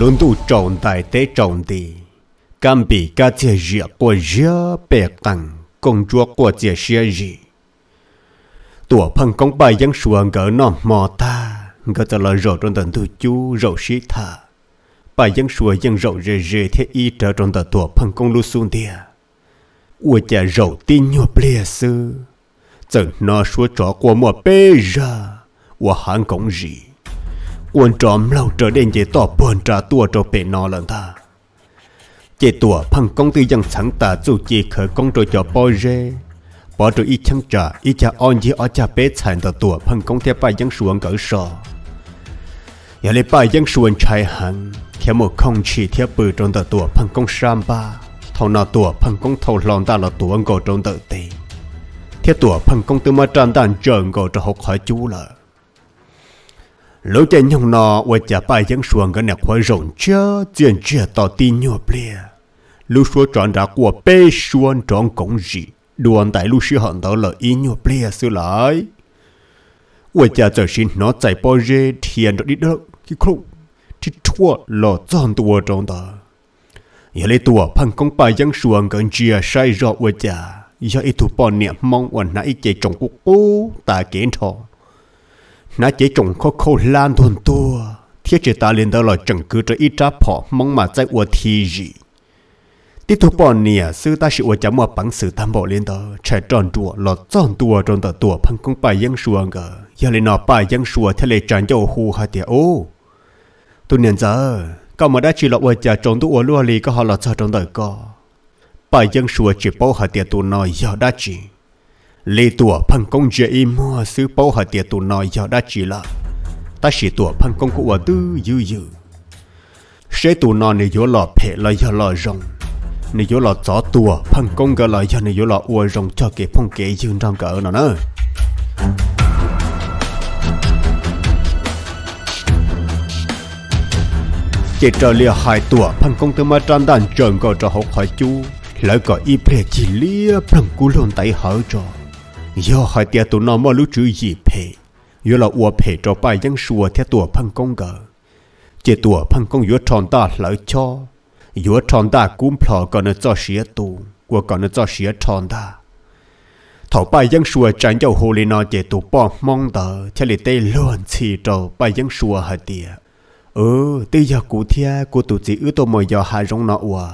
luôn tu trọng tài tế trọng đi cam bị cá chia rìa của rìa bè cẳng công chúa của chia xia gì tủa phân công bài dân xuồng gỡ nọ mò ta gỡ ta là rổ trong tận thu chú rổ xí thà bài dân xuồng dân rộ rề rề thế y trở trong tận tủa phân công lu xuống địa ua chả rộ tin nhộp lìa sư chẳng nó xua trỏ của mò bê ra u hàng công gì uốn tróm lâu trở đến chế tỏ buồn trả tua cho bể nó lần ta chế tủa phăng công tư dân sẵn ta dù chế khởi công rồi cho bò rê bỏ rồi ít chăng trả ít cha on gì ở cha bé sản tà tủa phăng công theo bài dân xuống cỡ sò giờ lấy bài dân xuống chạy hẳn theo một không chỉ theo bự trong tà tủa phăng công sam ba thầu nào tủa phăng công thầu lòng ta là tủa ngồi trong tờ tì theo tủa phăng công tư mà tràn đàn chờ ngồi cho học hỏi chú lợi lỗ chạy nhung nọ và chả bài dân xuồng gần nè khoai rộng chớ chuyện chả tỏ tin nhộp lìa lúc xua tròn ra của bê xuân tròn cổng gì đoàn tại lúc xưa hận tỏ lợi ý nhộp lìa sư lại và chả trở xin nó chạy bao giờ thiền rồi đi đâu khi khúc thì chua lò tròn tua trong đó giờ lấy tua phần công bài dân xuồng gần chia sai rõ và chả giờ ít tụ bỏ niệm mong và nãy chạy trong cuộc cô ta kiến thọ nó chỉ trồng khó khô lan thôn tua thiết chế ta lên đó là chẳng cứ cho ít trá phỏ mong mà chạy ua thi gì tí thu bọn nè sư ta sẽ ua chả mua bằng sự tam bộ lên đó chạy tròn tua lọt tròn tua tròn tờ tua phăng công bài giang xua ngờ giờ lên nó bài giang xua thế lệ tràn dầu hù hà tiệt ô tu niên giờ cậu mà đã chỉ là ua chả trồng tu lì có họ lọt tròn tờ co bài giang xua chỉ bao hà tiệt tu nói giờ đã chỉ lì tùa phần công dễ mua sư bố hả tiệt tù nói giờ đã chỉ là Ta chỉ tùa phần công của tư dư dư Sẽ tù nói này dỗ lọ phê là giờ lọ rồng Này dỗ lọ gió tùa phần công gỡ là giờ này dỗ lọ ua rồng cho kể phong kế dương trong cỡ nào nữa Chỉ trở lìa hai tùa phần công từ mà tràn đàn trần gọi cho học hỏi chú lại gọi y phê chỉ lìa phần cú lồn tay hở rồi yo hai tia tu nó mà lưu trữ gì phê yo là ua phê cho bài dân xua theo tùa phân công gờ chế tùa phân công yo tròn ta lỡ cho yo tròn ta cũng phò còn nó cho xía tu của còn nó cho xía tròn ta thảo bài dân sùa chẳng dầu hồ lên nó chế tù bỏ mong tờ theo lệ tê luôn chỉ cho bài dân xua hai tia ừ tư giờ cụ thia cụ tụ chỉ ư tô mồi giờ hai rong nọ ua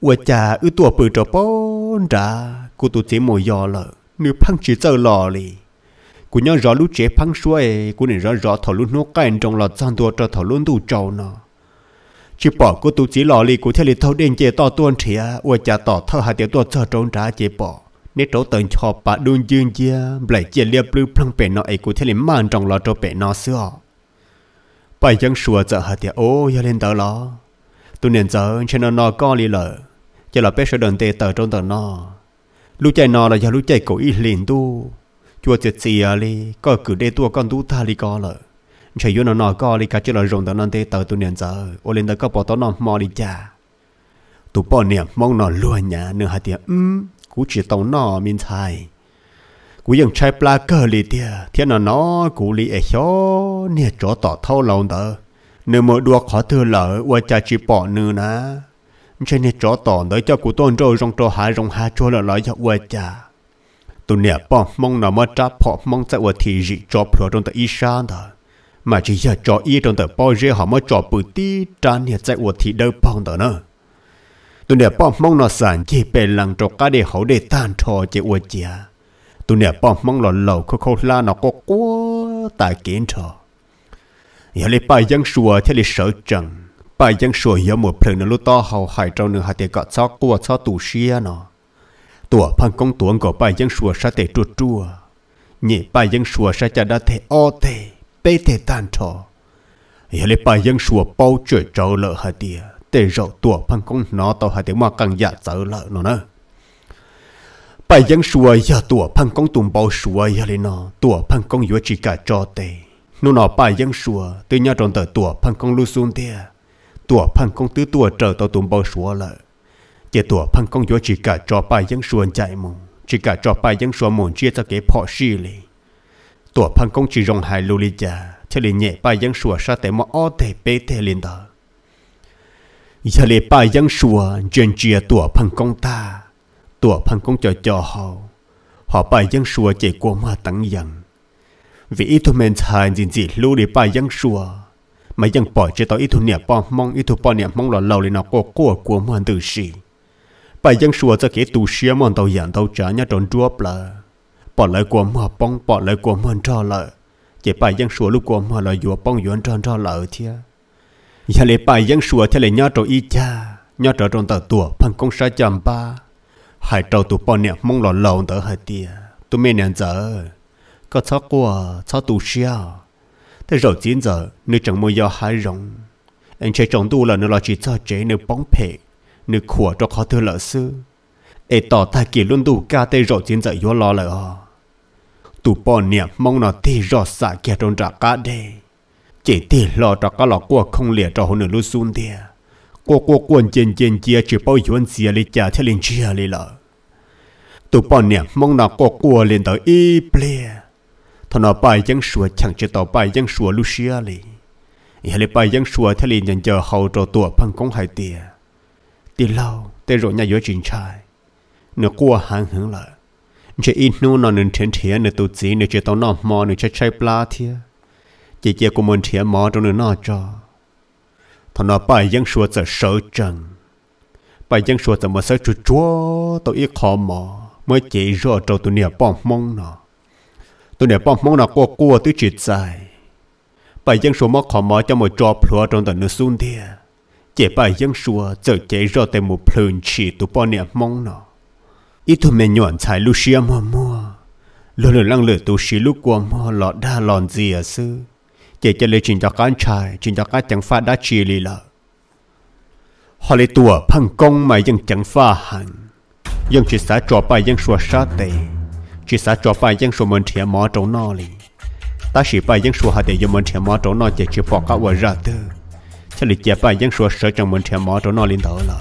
ua cha ư tùa bự cho bốn ra cụ tụ chỉ mồi giờ lợ nữ phăng chỉ sợ lò lì cú nhớ rõ lú chế phăng xuôi cú nên rõ rõ thầu lú nốt cái trong lò giang tua cho thầu lú đủ trâu nọ. chỉ bỏ cú tu chỉ lò lì cú theo lì thâu đen chế to tuôn thìa uo cha tỏ thâu hai tiểu tua cho trốn trả chế bỏ nếu trâu tận cho bà đun dương chia lại chia liệp lư phăng bể nọ, ấy cú theo lì mang trong lò trâu bể nọ xưa bài chẳng xua giờ hai tiểu ô ya lên tờ lò tu nền giờ trên nó nọ co lì lợ chỉ là bé sơ đơn tê tờ trong tờ nọ. รู้ใจนอเลาอยาารู้ใจโกอีหลินตู้ชัวเจ็ดเจียเลย ก็ คือได้ตัวก้อนตู้ทาลีก็เลยใช้ยุนนอก็เลยกาจะเราลงตอนนั้นเตเตัตุเนียนเจอโอเลนเตก็ปอตอนนอมอริจ่าตุปอเนี่ยมองนอนล้วนเนี่ยเนื้อหาเตียอืมกูจีตองนอมินชัยกูยังใช้ปลาเกลีเตียเทียนนอกูลีเอชอเนี่ยจ่อต่อเท่าเราเตอเนื้อหมดอดัวขอเธอเหยอว่าจะจีปอเนื้อนะ trên nè chó tỏ tới cho cụ tôn rồi rong trò hai rong hai chua là lại cho quê cha tụi nè bỏ mong nào mà trả bỏ mong sẽ quê thì gì cho pro trong tới isan đó mà chỉ giờ cho y trong tới bao giờ họ mới cho bự tí trả nè sẽ quê thì đâu bằng đó nữa tụi nè bỏ mong nào sản chỉ bề lằng cho cá để họ để tan trò chỉ quê cha tụi nè bỏ mong lò lầu khô khô la nó có quá tại kiến trò giờ lấy bài dân sùa theo lấy sở trần bài dân sửa hiếu một phần nó lúc to hầu hải trong nửa hạt tiền gọt cho của cho tù xia nó tủa phần công tuấn của bài dân sửa sa tệ chuột chua nhị bài dân sửa sa cha đã thể o thể bê thể tàn trò hiếu lấy bài dân sửa bao chuột trâu lợ hạt tiền tệ rồi tủa phần công nó tàu hạt tiền mà càng dạ trâu lợ nó nữa bài dân sửa giờ tủa phần công tùng bao sửa giờ lên nó tủa phần công vừa chỉ cả cho tệ nó nó bài dân sửa từ nhà tròn tờ tủa phần công lưu xuống tiền ตัวพังกงตื้อตัวเจอตัวตุ่มบอสัวเลยเจตัวพังกงยัวจีกะจอไปยังส่วนใจมึงจีกะจอไปยังส่วนมุนเจียจะเก็บพอชีเลยตัวพังกงจีรงหายลูลิจาเฉลี่ยไปยังส่วนซาแต่มาอ้อเตเปเตลินเตอเฉลี่ยไปยังส่วนเจนเจียตัวพังกงตาตัวพังกงจอจอเขา họ ไปยังส่วนเจกัวมาตั้งยังวิทุเมนชายจริงๆลูลิไปยังส่วน mà vẫn bỏ chế tao ít thu niệm bò mong ít thu bò niệm mong lò lâu lên nó có của của mòn từ sĩ bà chẳng sửa cho cái tu sĩ mà tàu dàn tàu trả nhá tròn chúa là bỏ lại của mò bong bỏ lại của mòn trò lợ chỉ bà chẳng sửa lúc của mò là vừa bong dùa tròn trò lợ thia giờ lại bà chẳng sửa theo lại nhá trò y cha nhá trò trong tàu tùa bằng công sa chầm ba hải trâu tù bò niệm mong lò lâu tớ hai tia tu mẹ nè giờ có chó qua chó tu xia thế rồi chín giờ nếu chẳng mua do hai rồng anh chơi trồng tu là nếu lo chỉ cho chế nếu bóng phe nếu khủa cho khó thưa lỡ sư ê tỏ ta kỳ luôn đủ ca tê rồi chín giờ yếu lo lỡ tu bò niệm mong nó thì rõ xả kia trong trả cá đê chỉ thì lo cho cá lọ của không lìa cho hồn nửa xuống thia của của quần trên trên chia chỉ bao yuan xia lì chả theo liền chia lì lợ, tụ bò niệm mong nó có của lên tới y plea thằng nó bài giang sủa chẳng chỉ tàu bài giang sủa Lucia lì giờ lì bài giang sủa thế lì nhận giờ hậu trò tuổi phăng công hai tiề tiề lâu tê rồi nhà dưới chính trai nửa qua hàng hướng lại chỉ ít nô nó nên thiên thiên nửa tu sĩ nửa chỉ tàu nọ mò nửa chơi chơi pla thiê chỉ chỉ của mình thiên mò trong nửa nọ cho thằng nó bài giang sủa giờ sợ chân, bài giang sủa giờ mà sợ chúa chúa tàu ít khó mò mới chỉ rõ trâu tụi nè bỏng mong nọ tôi để bom mong là cua cua tứ chỉ dài bài dân số mắc khó mò cho một trò phở trong tận nước xuống đi chỉ bài dân số giờ chạy ra tại một phun chỉ tụ bao niệm mong nó ít thôi mình nhọn xài lúc xia mà mua luôn luôn lăng lửa tụ xí lúc qua mua lọ đa lòn gì à sư chỉ cho lấy chuyện cho cá trai chuyện cho cá chẳng phát đã chỉ lì lợ họ lấy tùa phăng công mà dân chẳng pha hẳn dân chỉ xả trò bài dân số sát tệ chỉ sợ cho phải dân số mình thiệt mỏ trong nọ li ta chỉ phải dân số hạt để cho mình thiệt mỏ trong nọ chỉ chỉ bỏ cả vợ ra tư cho lịch chế phải dân số sợ cho mình thiệt mỏ trong nọ lên đó là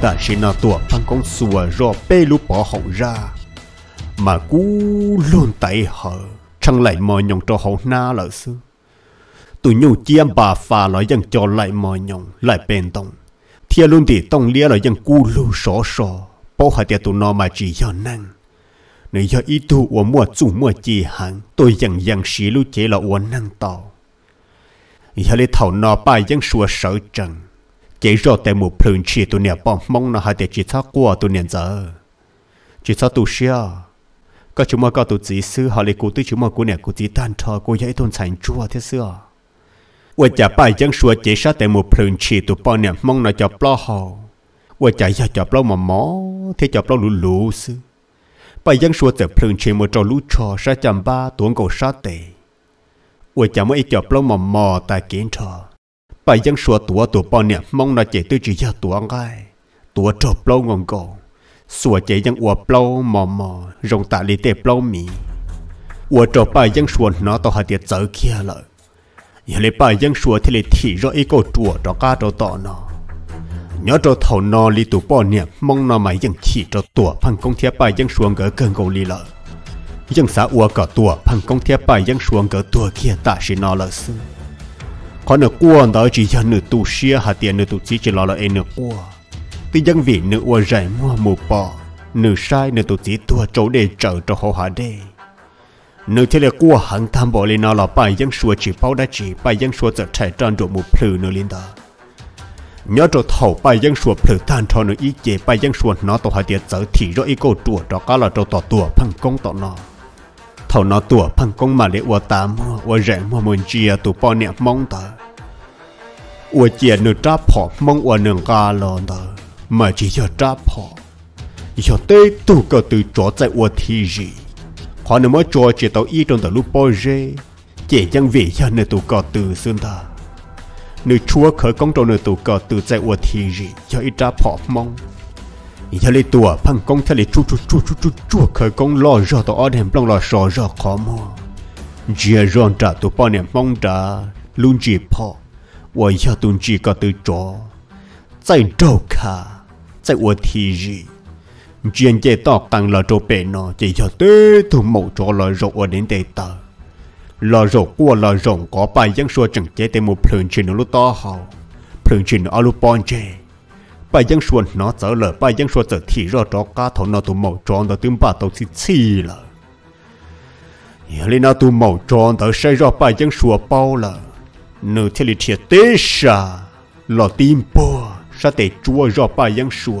ta chỉ nó tua bằng con sùa rồi bê lũ bỏ hỏng ra mà cú luôn tay hở chẳng lại mò nhộng cho hỏng na lỡ xưa tụ nhu chi bà phà lại cho lại mò nhong lại bền tông thiệt luôn thì tông lia lại dân cu lu sổ sổ bao tiệt tụ nó mà chỉ do năng nếu do ý tu mua chủ mua chi hàng tôi dần dần xí lu chế là uốn năng tàu giờ lấy thầu nó ba dân sủa sở trần chế rồi tại một phun chỉ tụ nè bom mong nó hạt tiệt chỉ thắc qua tụ nè giờ chỉ thắc tụ xia các chúng mà các tụ chỉ sư họ lấy cụ tư chúng mà cụ nè cụ chỉ tan thọ cụ dạy tôn sản chua thế xưa ว่าจะไปจังชัวเจชาแต่หมดพรืนชีตุปอเนี่ยมองน่าจะปล้อหอว่าจะอยากจะปล้อหมอหมอที่จะปล้อลุ่ลู่ซึ ไปยังชัวเจ่พรืนชีหมู่จอลุ่ชอชาจำบ้าตัวงกชาเตว่าจะไม่จะปล้อหมอหมอแต่เกินชอไปยังชัวตัวตัวปอเนี่ยมองน่าเจตุจียาตัวง่ายตัวจบปล้องงกงสัวเจยังอวบปล้อหมอหมอรงตาลีเตปล้อมีอวาจบไปยังสวนนอต่อหาเดียเจอเคียเลย giờ lấy bài dân sủa thì lấy thị rõ ý cô chùa cho cá cho tọ nó nhớ cho thầu nó li tụ bỏ niệm mong nó mày dân chỉ cho tủa phăng công thiệp bài dân xuống gỡ cơn cầu li lợ dân xã ua cả tủa phăng công thiệp bài dân xuống gỡ tủa kia ta xin nó lợ xứ có nửa cuộn đó chỉ dân nửa tụ xia hà tiền nửa tụ chỉ chỉ lo là em nửa cuộn tuy dân vị nửa ua rải mua mù bò nửa sai nửa tụ chỉ tua chỗ để trở cho hồ hà đây nếu thế là cua hàng tham bỏ lên nó là bài dân số chỉ bao đã chỉ bài dân số trở chạy tràn được một phử nữa lên đó nhớ cho thầu bài dân số phử tan cho nó ý chế bài dân số nó tổ hai tiệt giờ thì rõ ý câu chùa đó cá là cho tỏ tùa phăng công tỏ nó thầu nó tùa phăng công mà lẽ ua tám ua rẻ mà mình chia tụ bao nẹp mong tờ ua chia nửa tráp họ mong ua nửa ca lon tờ mà chỉ cho tráp họ giờ tê tụ cờ từ chó chạy ua thi gì họ nữa mới trò chỉ tàu y trong tàu lúc bôi rê chỉ chẳng về cho nơi tụ cọ từ xương ta nơi chúa khởi công trong nơi tụ cọ từ chạy ua thì gì cho ít ra phỏ mong ý cho lấy tùa phăng công cho lấy chú chú chú chú chú chú khởi công lo rõ tàu ở đêm lòng lo sò rõ khó mò chia rộn trả tụ bao niệm mong trả luôn chỉ phỏ ua cho tụn chỉ có từ chó chạy đâu cả chạy ua thì gì chuyện chế tọc tăng là trô bể nó chỉ cho tế thủ mẫu cho là rộng ở đến tế ta là rộng của là rộng có bài dân xua chẳng chế tế một phương trình nó to hào phương trình ở lúc bọn chế bài dân xua nó trở lỡ bài dân xua trở thị rõ cho cá thổ nó thủ mẫu cho nó tương bà tàu xí xì lỡ lý nó thủ mẫu cho nó sẽ rõ bài dân xua bao là nửa thế lý thiệt tế xa là tim bò sa để chua rõ bài dân xua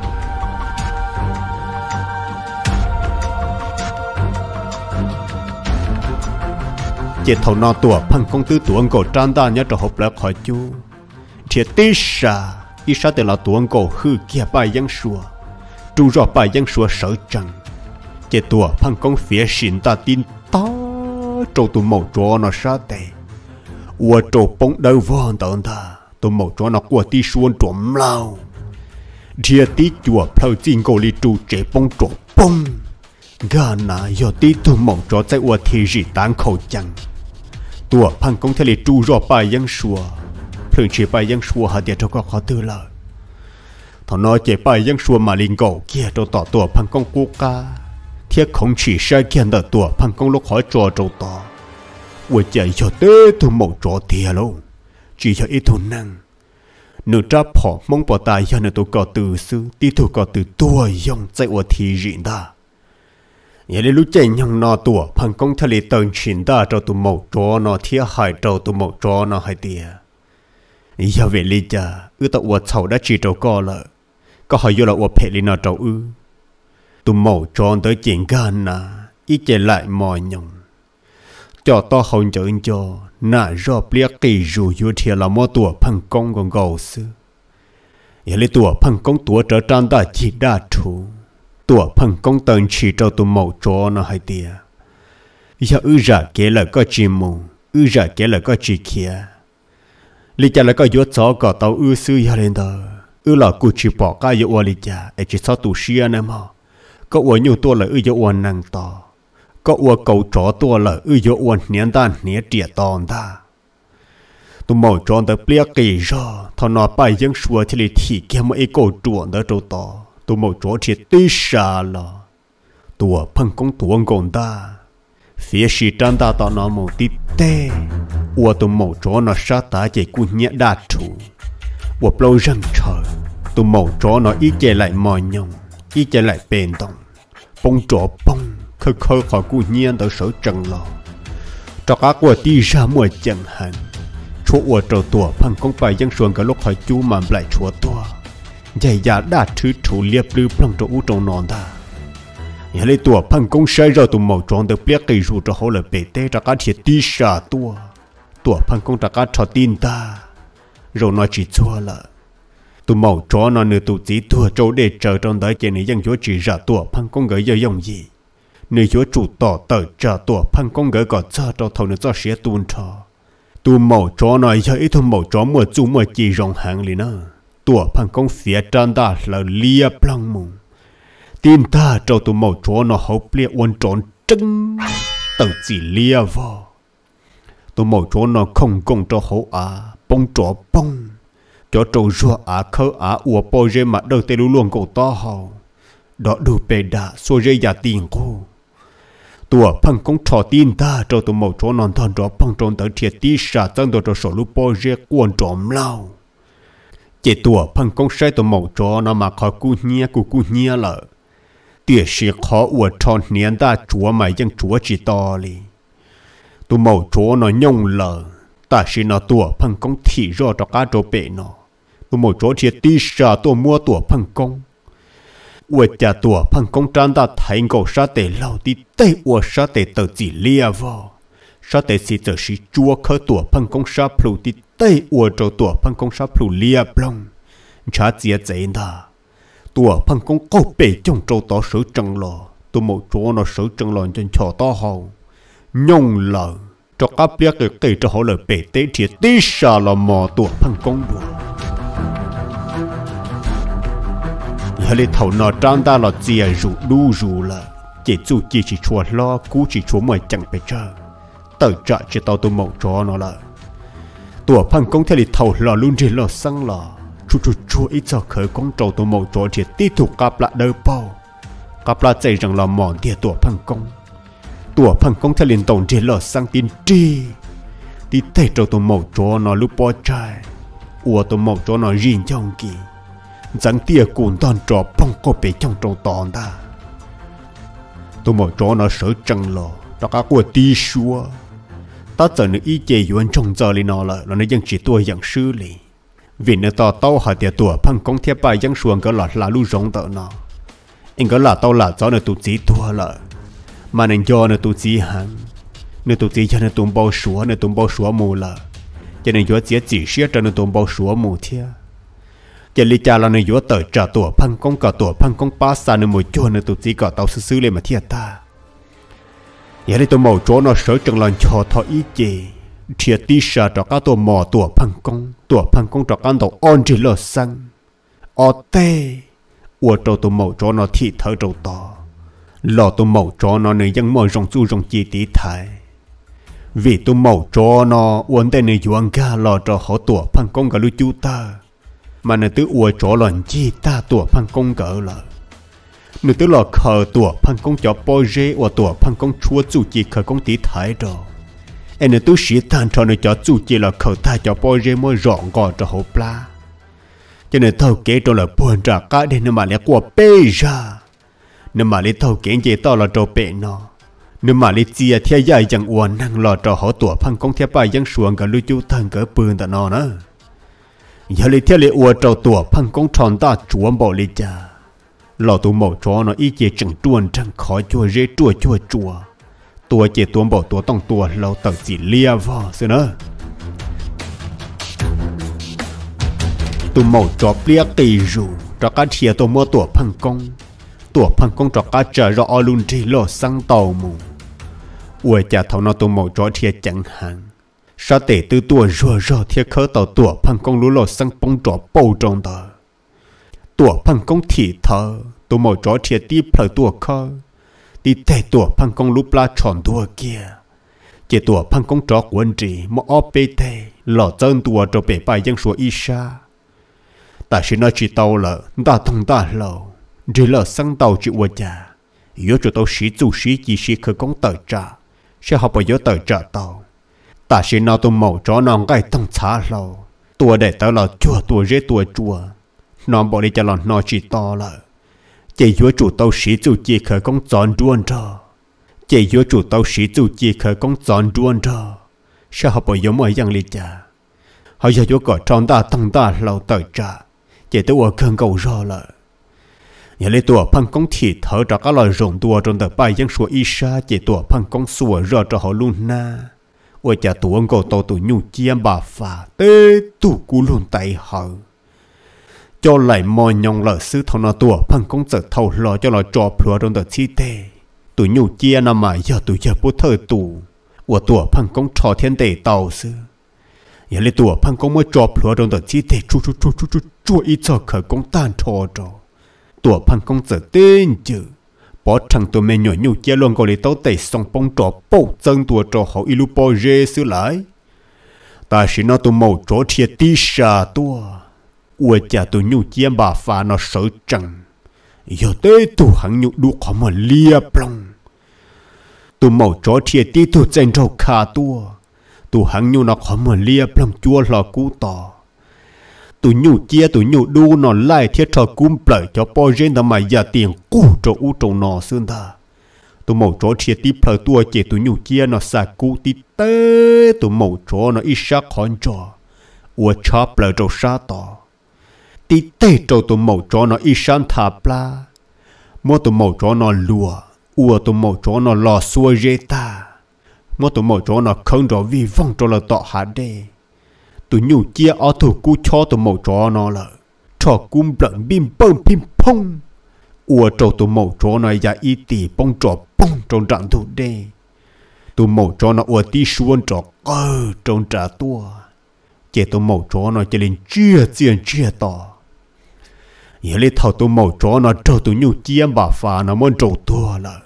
chỉ thầu nọ tủa phần công tư tủa cổ trang ta nhớ trở hộp lại khỏi chú thiệt tí sa ít sa từ là tủa cổ hư kia bài giang sùa trụ rõ bài giang sùa sở trần chỉ tủa phần công phía xin ta tin ta trâu tụ màu chúa nó sa tệ ua trâu bóng đầu vòn tận ta tụ màu chúa nó qua tí xuân trộm lao thiệt tí chùa phao chinh cổ li trụ chế bóng trộm bóng gà nà yo tí tụ màu chúa tại ua thì gì tán khẩu chăng? ตัวพังกงทะเลจูรอไปยังชัว เพลิงเฉไปยังชัวหาเดียเจ้าก็ขอตือละทอนอเจไปยังชัวมาลิงเก่าเกียตัวต่อตัวพังกงกูกา เทียของฉีใช้เกียนตัวพังกงลูกขอจอจต่อว่าใจชอเต้ทุ่มจอเทียลง chỉ cho ít thôn năng nửa tráp phỏ mong bỏ tài cho nửa tổ cỏ từ sư tí thủ cỏ từ tua dòng chạy ua thì rịn ta giờ đi lúc chạy nhung nó tủa phần công thay lý tầng chín ta cho tụ mẫu cho nó thiết hại cho tụ mẫu cho nó hay tìa giờ về lý cha ư tao ua chậu đã chỉ cho co lợ có hỏi vô là ua phê lý nó cho ư tụ mẫu cho tới chuyện gan nà ít chạy lại mò nhung cho to hồng chở cho nà do plia kỳ dù dù thiệt là mò tủa công còn gầu sư giờ lý tủa công tủa trở trang ta chỉ đa trú tua phần công tần chỉ cho tụ mẫu cho nó hay tia giờ ư giả kế là có chỉ mù ư giả kế là có chỉ kia lý cha là có yếu chó có tàu ư sư giờ lên đó ư là cụ chỉ bỏ cái yếu ở lý cha ấy chỉ sao tụ xia nè mà có uo nhiều tua là ư yếu uo năng to có uo cầu chó tua là ư yếu uo niên ta niên trẻ to ta tụ mẫu cho tớ bia kỳ ra, thằng nó bay những xua thì thì kia mà ấy cầu chuộng đó chỗ to tôi màu chỗ thì tí xa là tôi phân công tôi ngon ta phía sĩ trang ta tao nó màu tí tê ủa tôi màu chỗ nó xa ta chạy cú nhẹ đa chủ ủa lâu răng trời tôi màu chỗ nó ý chạy lại mò nhông ý chạy lại bền tông bông chỗ bông khơi khơi khỏi cú nhiên tới sở trần lò cho cá quả tí ra mùa chẳng hạn chúa ủa trầu tùa phân công phải dân xuân cả lúc hỏi chú mà lại chúa tùa dạy giá đã thứ thủ liệp lưu bằng cho u trong nón ta nhà lấy tua bằng công sai rồi tụi màu tròn được biết cây rù cho họ là bể tê ra cá thiệt tí xa tua tua bằng công ra cá cho tin ta rồi nói chỉ chua là tụi màu tròn nó nửa tụi chỉ tua chỗ để chờ trong đấy chỉ này dân chúa chỉ ra tua bằng công gửi giờ dòng gì nếu chúa chủ tỏ tờ chờ tua bằng công gửi có cho cho thầu nữa cho sẽ tuôn cho tụi màu tròn nói giờ ít tụi màu tròn mùa chú mùa chỉ rồng hàng liền nữa tua ta là lia lia lia nó nó không cho bông bông, cho trâu rùa á khơ á ua bò rê mà đâu tê lưu luồng cổ to hầu đó đủ bề đã xô rê giả tiền cô tua phăng công trò tin ta cho tù mẫu chỗ nó thằng chó bông tròn tới thiệt tí xả tăng đồ trò sổ lu bò rê cuồn trộm lao chỉ tua phần công sai tụ mẫu cho nó mà khó cú nhia cú cú nhia lợ tiếc sĩ khó ủa tròn niên ta chúa mày chẳng chúa chỉ to li tụ mẫu chúa nó nhông lợ ta sĩ nó tua phần công thị rõ cho cá trâu bể nó tụ mẫu chúa chỉ tí sợ tụ mua tua phần công ủa cha tua phần công trang ta thành cầu sa tệ lâu tí tây ủa sa tệ tờ chỉ lia vào sa tế si tờ si chua khơ tủa phân công sa plu ti tây ua trâu tủa phân công sa plu lia plong cha chia chế nà tủa phân công câu bể trong trâu tỏ sử trăng lò tụ một chua nó sử trăng lò trên chò to hầu nhông lờ cho cá bia được tây cho họ lời bể tê thì tí sa là mò tủa phân công bùa hãy lấy thầu nọ trang ta là chia rủ đu rù là chỉ dù chỉ chỉ chùa lo cú chỉ chua mày chẳng phải chơ tờ trả chỉ tao tụi mộng cho nó là tụi phần công thể lì thầu lò luôn đi lò sang lò chú chú chú ít cho khởi công trâu tụi mộng cho thì tiếp tục cặp lại đời bao cặp lại chạy rằng là mòn tiền tụi phần công tụi phần công thể liền tổng đi lò sang tin chi tí thể trâu tụi mộng cho nó lúc bỏ chạy ủa tụi mộng cho nó riêng trong kì dẫn tia cuốn toàn trò bông có bể trong trâu toàn ta tôi mở chỗ nó sợ chân lò đó cả của tí xua ta trở nữ y chế yuan trong giờ lên nó là nó nó dân chỉ tuổi dân sư li vì nó ta tao hỏi tiệt tua, phăng công thiệp bài dân xuồng cái lọt là lưu rong tợ nó anh cái là tao là cho nó tụ chỉ tua là mà nên cho nó tụ chỉ hẳn nó tụ chỉ cho nó tụ bao số nó tụ bao số mù là cho nên cho chỉ chỉ xia cho nó tụ bao số mù thiệt cho lý cha là nó yếu tới trả tua phăng công cả tua phăng công ba sa nó mới cho nó tụ chỉ cả tao sư sư lên mà thiệt ta giờ đây tôi mò chỗ nó sợ chẳng lần cho thọ ý chị thiệt tí sợ cho cá tôi mò tủa phăng công tủa phăng công cho cán tôi on chỉ lợt sang ở tê ủa trâu tôi mò chỗ nó thị thở trâu to lò tôi mò chỗ nó nơi dân mò rong su rong chi tí thái vì tôi mò chỗ nó uốn tê nơi yuan gà lò cho họ tủa phăng công cả lưu chú ta mà nơi tứ ủa chỗ lần chi ta tủa phăng công cỡ lời nếu tôi là khờ tủa phần công cho bò rê và tủa phần công chúa chủ chỉ khờ công tí thái rồi em nếu tôi sĩ than cho nó cho chủ chỉ là khờ tha cho bò rê mới rọn gọn cho hộp la cho nên thâu kế cho là buồn ra cả đến nó mà lại qua bê ra nếu mà lấy thâu kế gì to là trâu bể nó nếu mà lấy chia theo dạy chẳng uốn năng lo cho họ tủa phăng công theo bài dân xuống cả lưu chú thần cỡ bươn ta nó nữa giờ lấy theo lấy uốn cho tủa phăng công tròn ta chúa bảo lấy cha chó nó ý chế chẳng tuôn chẳng khó chua rê chua chua chua tua chế tuôn bảo tua tông tua lâu tàu chỉ lia vào xưa nữa tụ mẫu chó bia tì rủ cho cá chia tụ mua tụ phăng công tụ phăng công cho cá chờ rõ luôn trì lô sang tàu mù ủa chả thầu nó tụ mẫu chó chia chẳng hạn sao tể từ tụ rùa rùa thiết khớ tàu tụ phăng công lũ lô sang bông trọ bầu trong tàu ตัวพังกงถี่เธอตัวหมอจอเทียตีเพลตัวเขาตีแต่ตัวพังกงลูปลาชอนตัวเกียเจตัวพังกงจอวนจีมออเปเตหล่อเจิ้นตัวจะเปไปยังสัวอีชาแต่ฉันน่าจีเตาละตาทงตาเหล่าจีเหล่าสังเตาจีวัวจ่า yếu cho tao sĩ chủ sĩ chỉ sĩ khởi công tờ trả sẽ học bởi yếu tờ trả tao ta sĩ nào tao mẫu chó non gai thông xá lâu tua để tao là chua tua rễ tua chua nó bỏ đi cho lòn nó chỉ to là chỉ chúa chủ tàu sĩ chủ chỉ khởi công chọn đuôn ra chỉ chúa chủ tàu sĩ chủ chỉ khởi công chọn đuôn ra sao họ bỏ giống mọi dân lý cha họ giờ chúa cỏ tròn ta thằng ta lâu tới cha chỉ tôi ở cơn cầu ra là nhà lấy tùa phân công thì thở cho các loài rồng tùa trong tờ bài dân sủa isha chỉ tùa phân công sủa ra cho họ luôn na ôi cha tùa ông cầu tổ tổ nhu chiêm bà phà tê tù cú luôn tay hở cho lại mò nhong lợ sư thâu nó tua phẳng công sở thâu lo cho nó trò plua trong tờ chi tê tụi nhu chia nà mà giờ tụi giờ bố thơ tù, của tụa phẳng công trò thiên tệ tàu sư giờ lấy tụa phẳng công mới trò plua trong tờ chi tê chu chu chu chu chu chu ít sợ khởi công tan trò trò tụa phẳng công sở tên chữ bỏ thằng tụi mẹ nhỏ nhu chia luôn gọi lấy tàu tệ xong bông trò bầu chân tụa trò hậu ilu bò rê sư lại ta chỉ nó tụi màu trò thiệt tí xa tụa ua cha tu nhu chiêm bà phà nó sợ trần giờ tê tu hẳn nhu đu khó mà lia plong tu màu chó thiệt tí tu chân trâu khá tua tu hẳn nhu nó khó mà lia plong chua lò cú tò tu nhu chia tu nhu đu nó lại thiết trò cúm bởi cho po rên mà giờ tiền cú cho u trâu nó xương ta tu màu chó thiệt tí plờ tua chỉ tu nhu chia nó xà cú tí tế tu màu chó nó ít sắc khó cho ua chóp lờ trâu xa tỏ tí tê trâu tụi màu chó nó y sáng thả pla mua tụi màu chó nó lùa ua tụi màu chó nó lò xua dê ta mua tụi màu chó nó không rõ vi vong cho là tọ hạ đê tụi nhủ chia ở thủ cú cho tụi màu chó nó lợ, cho cung bận bim bông bim phong ua trâu tụi màu chó nó ya y tì bông trò bông trong rạng thủ đê tụi màu chó nó ua tí xuân trò cơ trong trà tua chế tụi màu chó nó chỉ lên chia tiền chia tỏ 也里头都冇咗那做到牛肩把法那么做多了，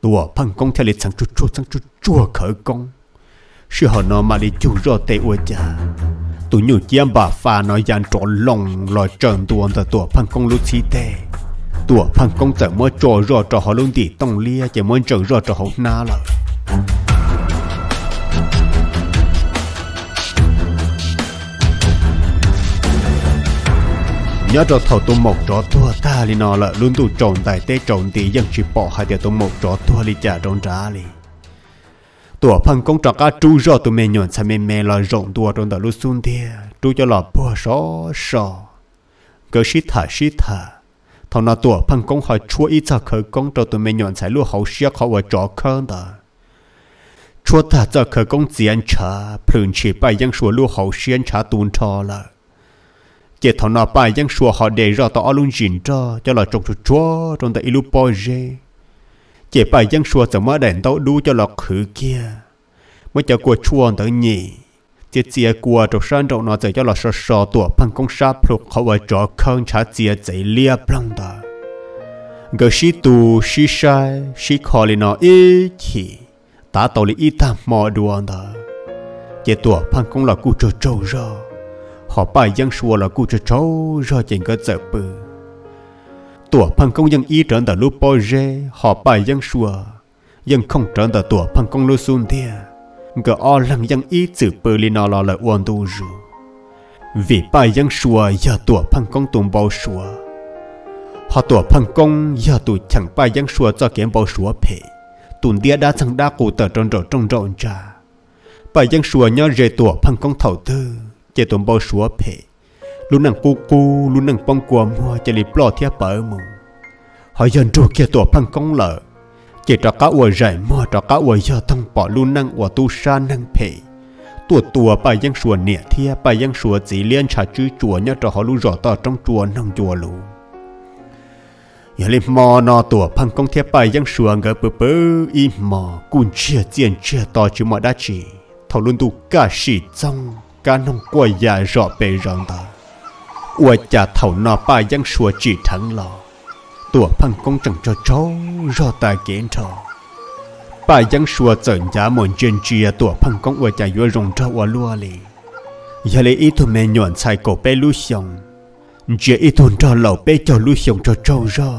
多办公条里长出出长出做可工，是和那嘛里就热对我家，都牛肩把法那样做弄来整多的多办公路起的，多办公怎么做热做好弄地动力，怎么整热做好那了。nhớ cho thầu tôm mộc trọ tua ta li nó là luôn tu trộn tại tế trộn tí dân chỉ bỏ hai tiệt tôm mộc trọ tua li chả trộn trả li tua phần công trọ cá chú rõ tụi mẹ nhọn sao mẹ mẹ là rộng tua trộn tại lúc xuân thia chú cho là bỏ rõ rõ cơ sĩ thả sĩ thả thằng nào tua phần công hỏi chúa ít sao khởi công cho tụi mẹ nhọn xài lúc hậu siết họ vào trọ khơn đó chúa ta cho khởi công diện trả phun chỉ bài dân số lúc hậu siết trả tuôn trò là chỉ thọ nọ bài giang sùa họ để ra tỏ luôn gìn cho cho là trong chút chúa trong tay ilu po je chỉ bài giang sùa tao mới đèn tao đu cho là khử kia mới cho của chua tao nhị chỉ chỉ của trong sân trong nọ chỉ cho là sờ sờ tua bằng công sa pluk họ vợ cho khăn trả chỉ chỉ lia plong đó gờ shi tu shi sai shi khó lên nó ít chỉ ta tao li ít tam mò đuông đó chỉ tua bằng công là cú trâu trâu rồi họ bài dân xua là cụ cho cháu rồi chỉnh cái giờ bự tổ phân công dân y trấn tại lúc bôi rê họ bài dân xua dân không trấn tại tổ phân công lưu xun thia gỡ o lăng dân y chữ bự li nó là là uôn tu rù vì bài dân xua giờ tổ phân công tùng bao xua họ tổ phân công giờ tụ chẳng bài dân xua cho kiếm bao xua phê tùn đĩa đã chẳng đa cụ tờ tròn rộ trong rộn trà bài dân xua nhớ rê tổ phân công thầu tư chỉ bao súa phê lúc nàng cu cu lúc nàng bông quà mua chỉ lì bỏ thia bờ mù họ dân trụ kia tổ phăng công lợ chỉ cho cá uo rải mua cho cá bỏ lúc nàng uo tu sa nàng phê tua tua bà giang sùa nịa thia bà giang sùa chỉ liên trả chữ chùa nhớ cho họ lu rõ to trong chùa nông chùa lù giờ lên mò nọ tua phăng công thia bà giang sùa ngỡ bự bự im mò cùn chia tiền chia to chứ mò đã chỉ thảo luôn tu cả sĩ trong cá nông qua già rõ bề rộng ta qua cha thầu nọ ba giang sùa chỉ thẳng lò tùa phăng công chẳng cho cháu rõ ta kiến trò ba giang sùa tận giá mòn trên chia tùa phăng công qua cha vừa rồng cho qua lúa lì giờ lấy ý thôi mẹ nhọn sai cổ bé lú xong chỉ ý thôn cho lẩu bé cho lú xong cho cháu rõ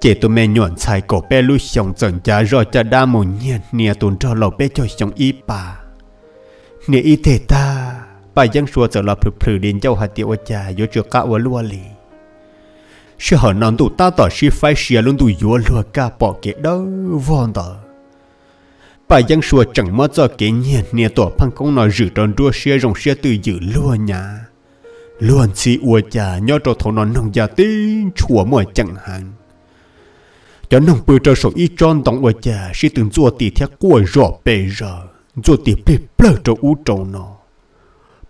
chỉ tụi mẹ nhọn sai cổ bé lú xong tận giá rõ cha đa mòn nhiên nia tụi cho lẩu bé cho xong ý bà nia ý thể ta bà dân xua giờ là phử phử đến cháu hạt tiêu cha yo chưa cả ở lúa lì sư họ nằm tụ ta tỏ sư phái sư luôn tụ yo lúa cả bỏ kia đâu vòn đó bà dân xua chẳng mất giờ kế nhiên nè tổ phăng công nói rử tròn đua xe rồng xe từ giữ lúa nhà luôn chỉ ua cha nhớ cho thổ nó nông gia tin chùa mọi chẳng hạn cho nông bự cho sổ y tròn tổng ua cha sư từng chua tì theo cua rõ bề rờ chua tì bê bơ cho u trâu nó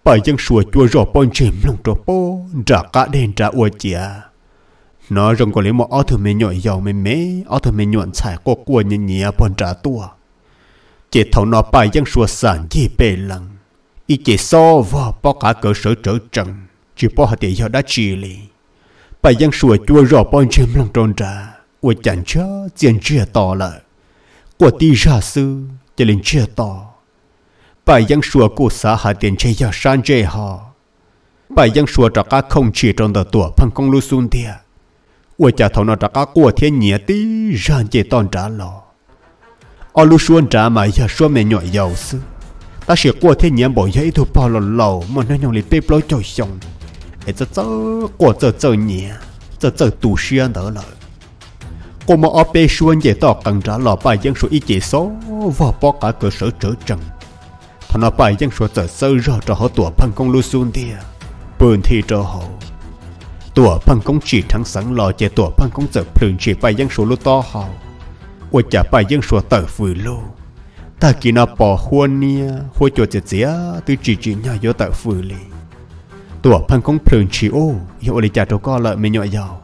bởi dân sùa chua rõ bọn chìm lòng trò bố trả cá đen trả ua chìa nó rong có lấy một áo thường mình nhọn dầu mê mế áo thường mình nhọn xài qua cua nhìn nhẹ bọn trả tua chỉ thấu nó bài dân sùa sàn gì bề lăng y chỉ so vào bỏ cả cơ sở trở trần chỉ bỏ hạt tiền đã chỉ lì bài dân sùa chua rõ bọn chìm lòng tròn trả ua chẳng chớ tiền chia to lại của ti ra sư chỉ lên chia to bài dân sùa cụ xã hà tiền chê ya san chê hà bài dân sùa trả cá không chỉ trong tờ tủa phân công lưu xuân thia ua cha thầu nó trả cá của thiên nhẹ tí ran chê tòn trả lò ở lưu xuân trả mà ya xuân mẹ nhỏ giàu sư ta sẽ của thiên nhẹ bỏ giấy thu bao lò lò mà nó nhong lì bếp lối cho xong ấy chớ chớ của chớ chớ nhẹ chớ chớ tù xuyên đỡ lời cô mà ở bên xuân về tỏ cần trả lò bài dân số ý chỉ số và bỏ cả cơ sở trở trần 他那白将说在收热着和躲办公路 xuống đi bùn thì cho họ tổ bằng công chỉ thắng sáng lò chế tổ bằng công giật phừng chỉ bài dân số lô to hào ôi chả bài dân số tờ phử lô ta kỳ nó bỏ hua nia hua cho chế chế từ chỉ chỉ nhỏ vô tờ phử lì tổ bằng công phừng chỉ ô hiệu lì chả đâu có lợi mình nhỏ giàu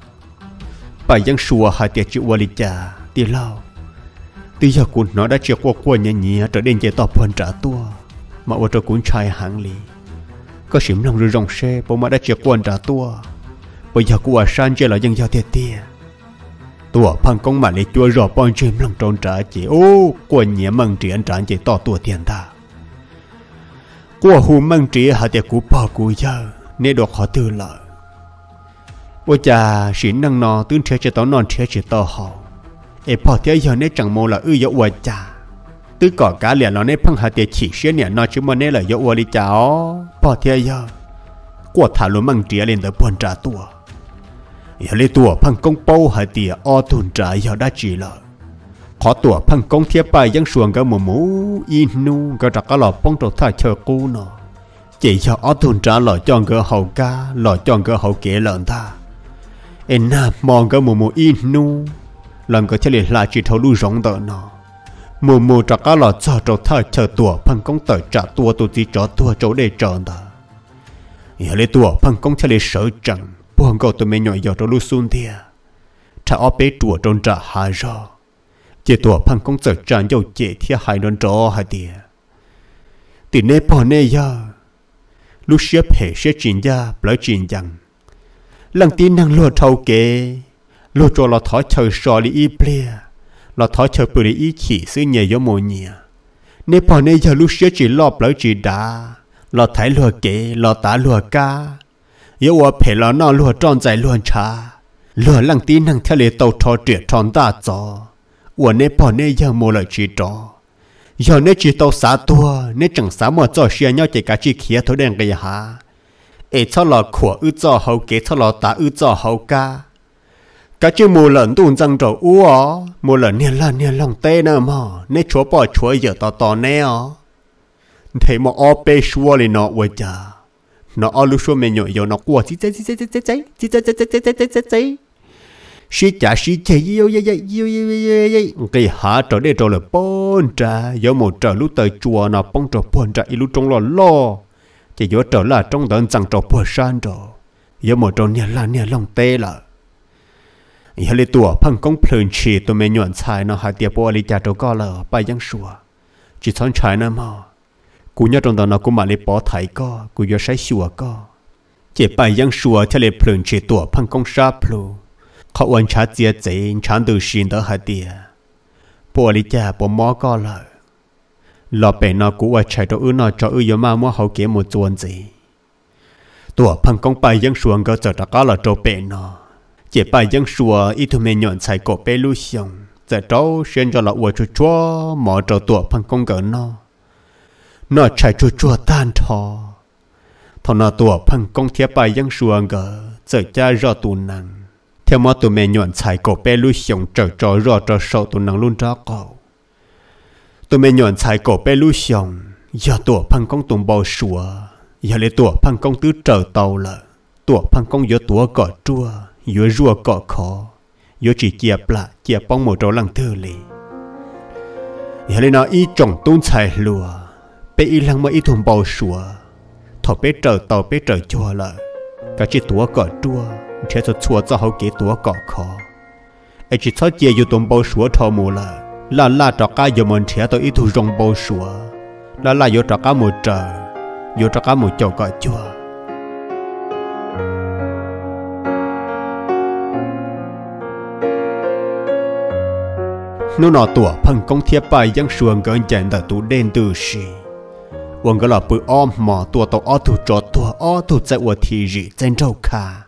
bài dân số hai tiệt chịu lì chả tiền lao từ giờ cũng nó đã chia qua qua nhẹ nhẹ trở nên chế tổ phần trả tua mà ô tô cũng chạy hàng lì có xỉm lòng rư rong xe bố mà đã chia quần trả tua bây giờ cô của san chơi là dân giao thiệt tia tua phăng công mà lấy chua rò bọn chim lòng trôn trả chị ô quần nhẹ măng chỉ ăn trả chị to tua tiền ta của hù mang chỉ hạ tiệt của bà của giờ nên được khó từ lợi bố cha xỉn năng nò tướng theo cho tao non theo cho tao hậu ê bỏ theo giờ nên chẳng mô là ư dỗ quả cha tư cỏ cá liền nó nên phăng hà tiệt chỉ xuyên nè nó chứ mà nên là dỗ đi cháu bỏ thiệt giờ của thả lúa măng trĩa lên tới buồn trả tua giờ lấy tua phăng công bâu hà tiệt o thùn trả giờ đã chỉ là khó tua phăng công thiệp bài dân xuồng cái mù mũ nu cái trạc cái lò bông trầu thả chờ cu nó chỉ cho o thùn trả lò chọn cái hậu ca lò chọn cái hậu kế lợn ta em nà mong cái mù mũ nu lần cái thế liệt là chỉ thâu lưu rộng tờ nó mù mù trả cá lò cho trâu thơ chờ tua phần công tới trả tua tù tí trả tua chỗ để chờ đó giờ lấy tua phần công chơi lấy sợ chẳng buông cầu tụi mình nhỏ giờ trâu lu xuân thia trả ở bế tua trong trả hà rồi chỉ tua phần công tờ trả dầu chế thia hai đơn trâu hai tiề. thì nê bỏ nê giờ lúc xếp hệ xếp chuyện ra bởi chuyện rằng lần tin năng lùa thâu kế lùa cho lò thỏ chờ sò lý y plea là thói chờ bự đi ý chỉ sự nhẹ gió mồ nhẹ nếu bọn này giờ lúc xưa chỉ lọp lỡ chỉ đá là thái lùa kế là tá lùa ca yếu quá phải là nó lùa tròn dài lùa trà lùa lăng tí năng theo lệ tàu trò trịa tròn ta gió của nếu bọn này giờ mồ lỡ chỉ trò giờ nếu chỉ tàu xá tua nếu chẳng xá mà cho xia nhau chạy cả chỉ khía thôi đen cái hà. ấy cho lọ khổ ư cho hậu kế cho lọ tá ư cho hậu ca Cả chữ mù lợn tuôn răng trò u ó, mù lợn nè là nè lòng tê nè mà, nè chúa bỏ chúa giờ tò tò nè ó. Thế mà ó bê chúa lì nọ quê chà. Nó ó lưu chúa mẹ nhỏ yếu nó quà chí cháy chí cháy chí cháy cháy, chí cháy cháy cháy cháy cháy cháy cháy cháy. Xí chả xí cháy yếu yếu yếu yếu yếu yếu yếu Cái hả trở đê trò là bôn trà, yếu một trở lúc tờ chùa nó bông trò bôn trà yếu lúc trong lò lò. Chỉ yếu trở là trong đơn răng trò bôn sàn trò. Yếu một trò nè là nè lòng tê là giờ lấy tua phăng công phun chỉ tụi mình nhuận xài nó hai tiệp bỏ đi trả trâu co bay giăng sủa chỉ thon trái nó mà cú nhớ trong đó nó cũng mà lấy bỏ thải co cú giờ sấy sủa co chỉ bay giăng sủa theo lấy phun chỉ tua phăng công sa plu khó quan sát dễ dễ chán từ xin đó hai tiệp bỏ đi trả bỏ mó co lờ lọ nó cú qua chạy trâu ư nó cho ư giờ mà hậu kế một chuồn gì tua phăng công bay giăng sủa cơ trở ra có là trâu bể nó chế bài dân sùa ít thôi mình nhận sai cổ bê lưu xong giờ cháu xuyên cho là uo chua chua mỏ trò tủa phần công gỡ nó nó chạy chua chua tan thò thò nó tủa phần công thiết bài dân sùa gỡ giờ cha rõ tù năng theo mà tụi mình nhận sai cổ bê lưu xong trở trò rõ trò sâu tù năng luôn ra cầu tụi mình nhận sai cổ bê lưu xong giờ tủa phần công tụm bầu sùa giờ lấy tủa phần công tứ trở tàu lợ, tủa phần công giờ tủa cỏ chua yo rùa cọ khó yo chỉ chia plạ chia bóng một chỗ lăng thư lì giờ lên nó y trồng tôn xài lùa bê y lăng mà y thùng bao sủa thọ bê trở tàu bê trở chùa lợ cả chỉ túa cọ chua chế cho chùa cho hậu kế túa cọ khó ai chỉ cho chia yo thùng bao sủa thọ mù lợ là là trọ cá yo mòn chế tàu y thu rong bao sủa là là yo trọ cá một trở yo trọ cá một chậu cọ chua nó nọ tủa phần công thiệp bài dân xuồng gần chạy đã tụ đen từ gì quân gọi là bự om mò tủa tàu o thủ trọ tủa o thủ chạy ua thì gì trên châu cả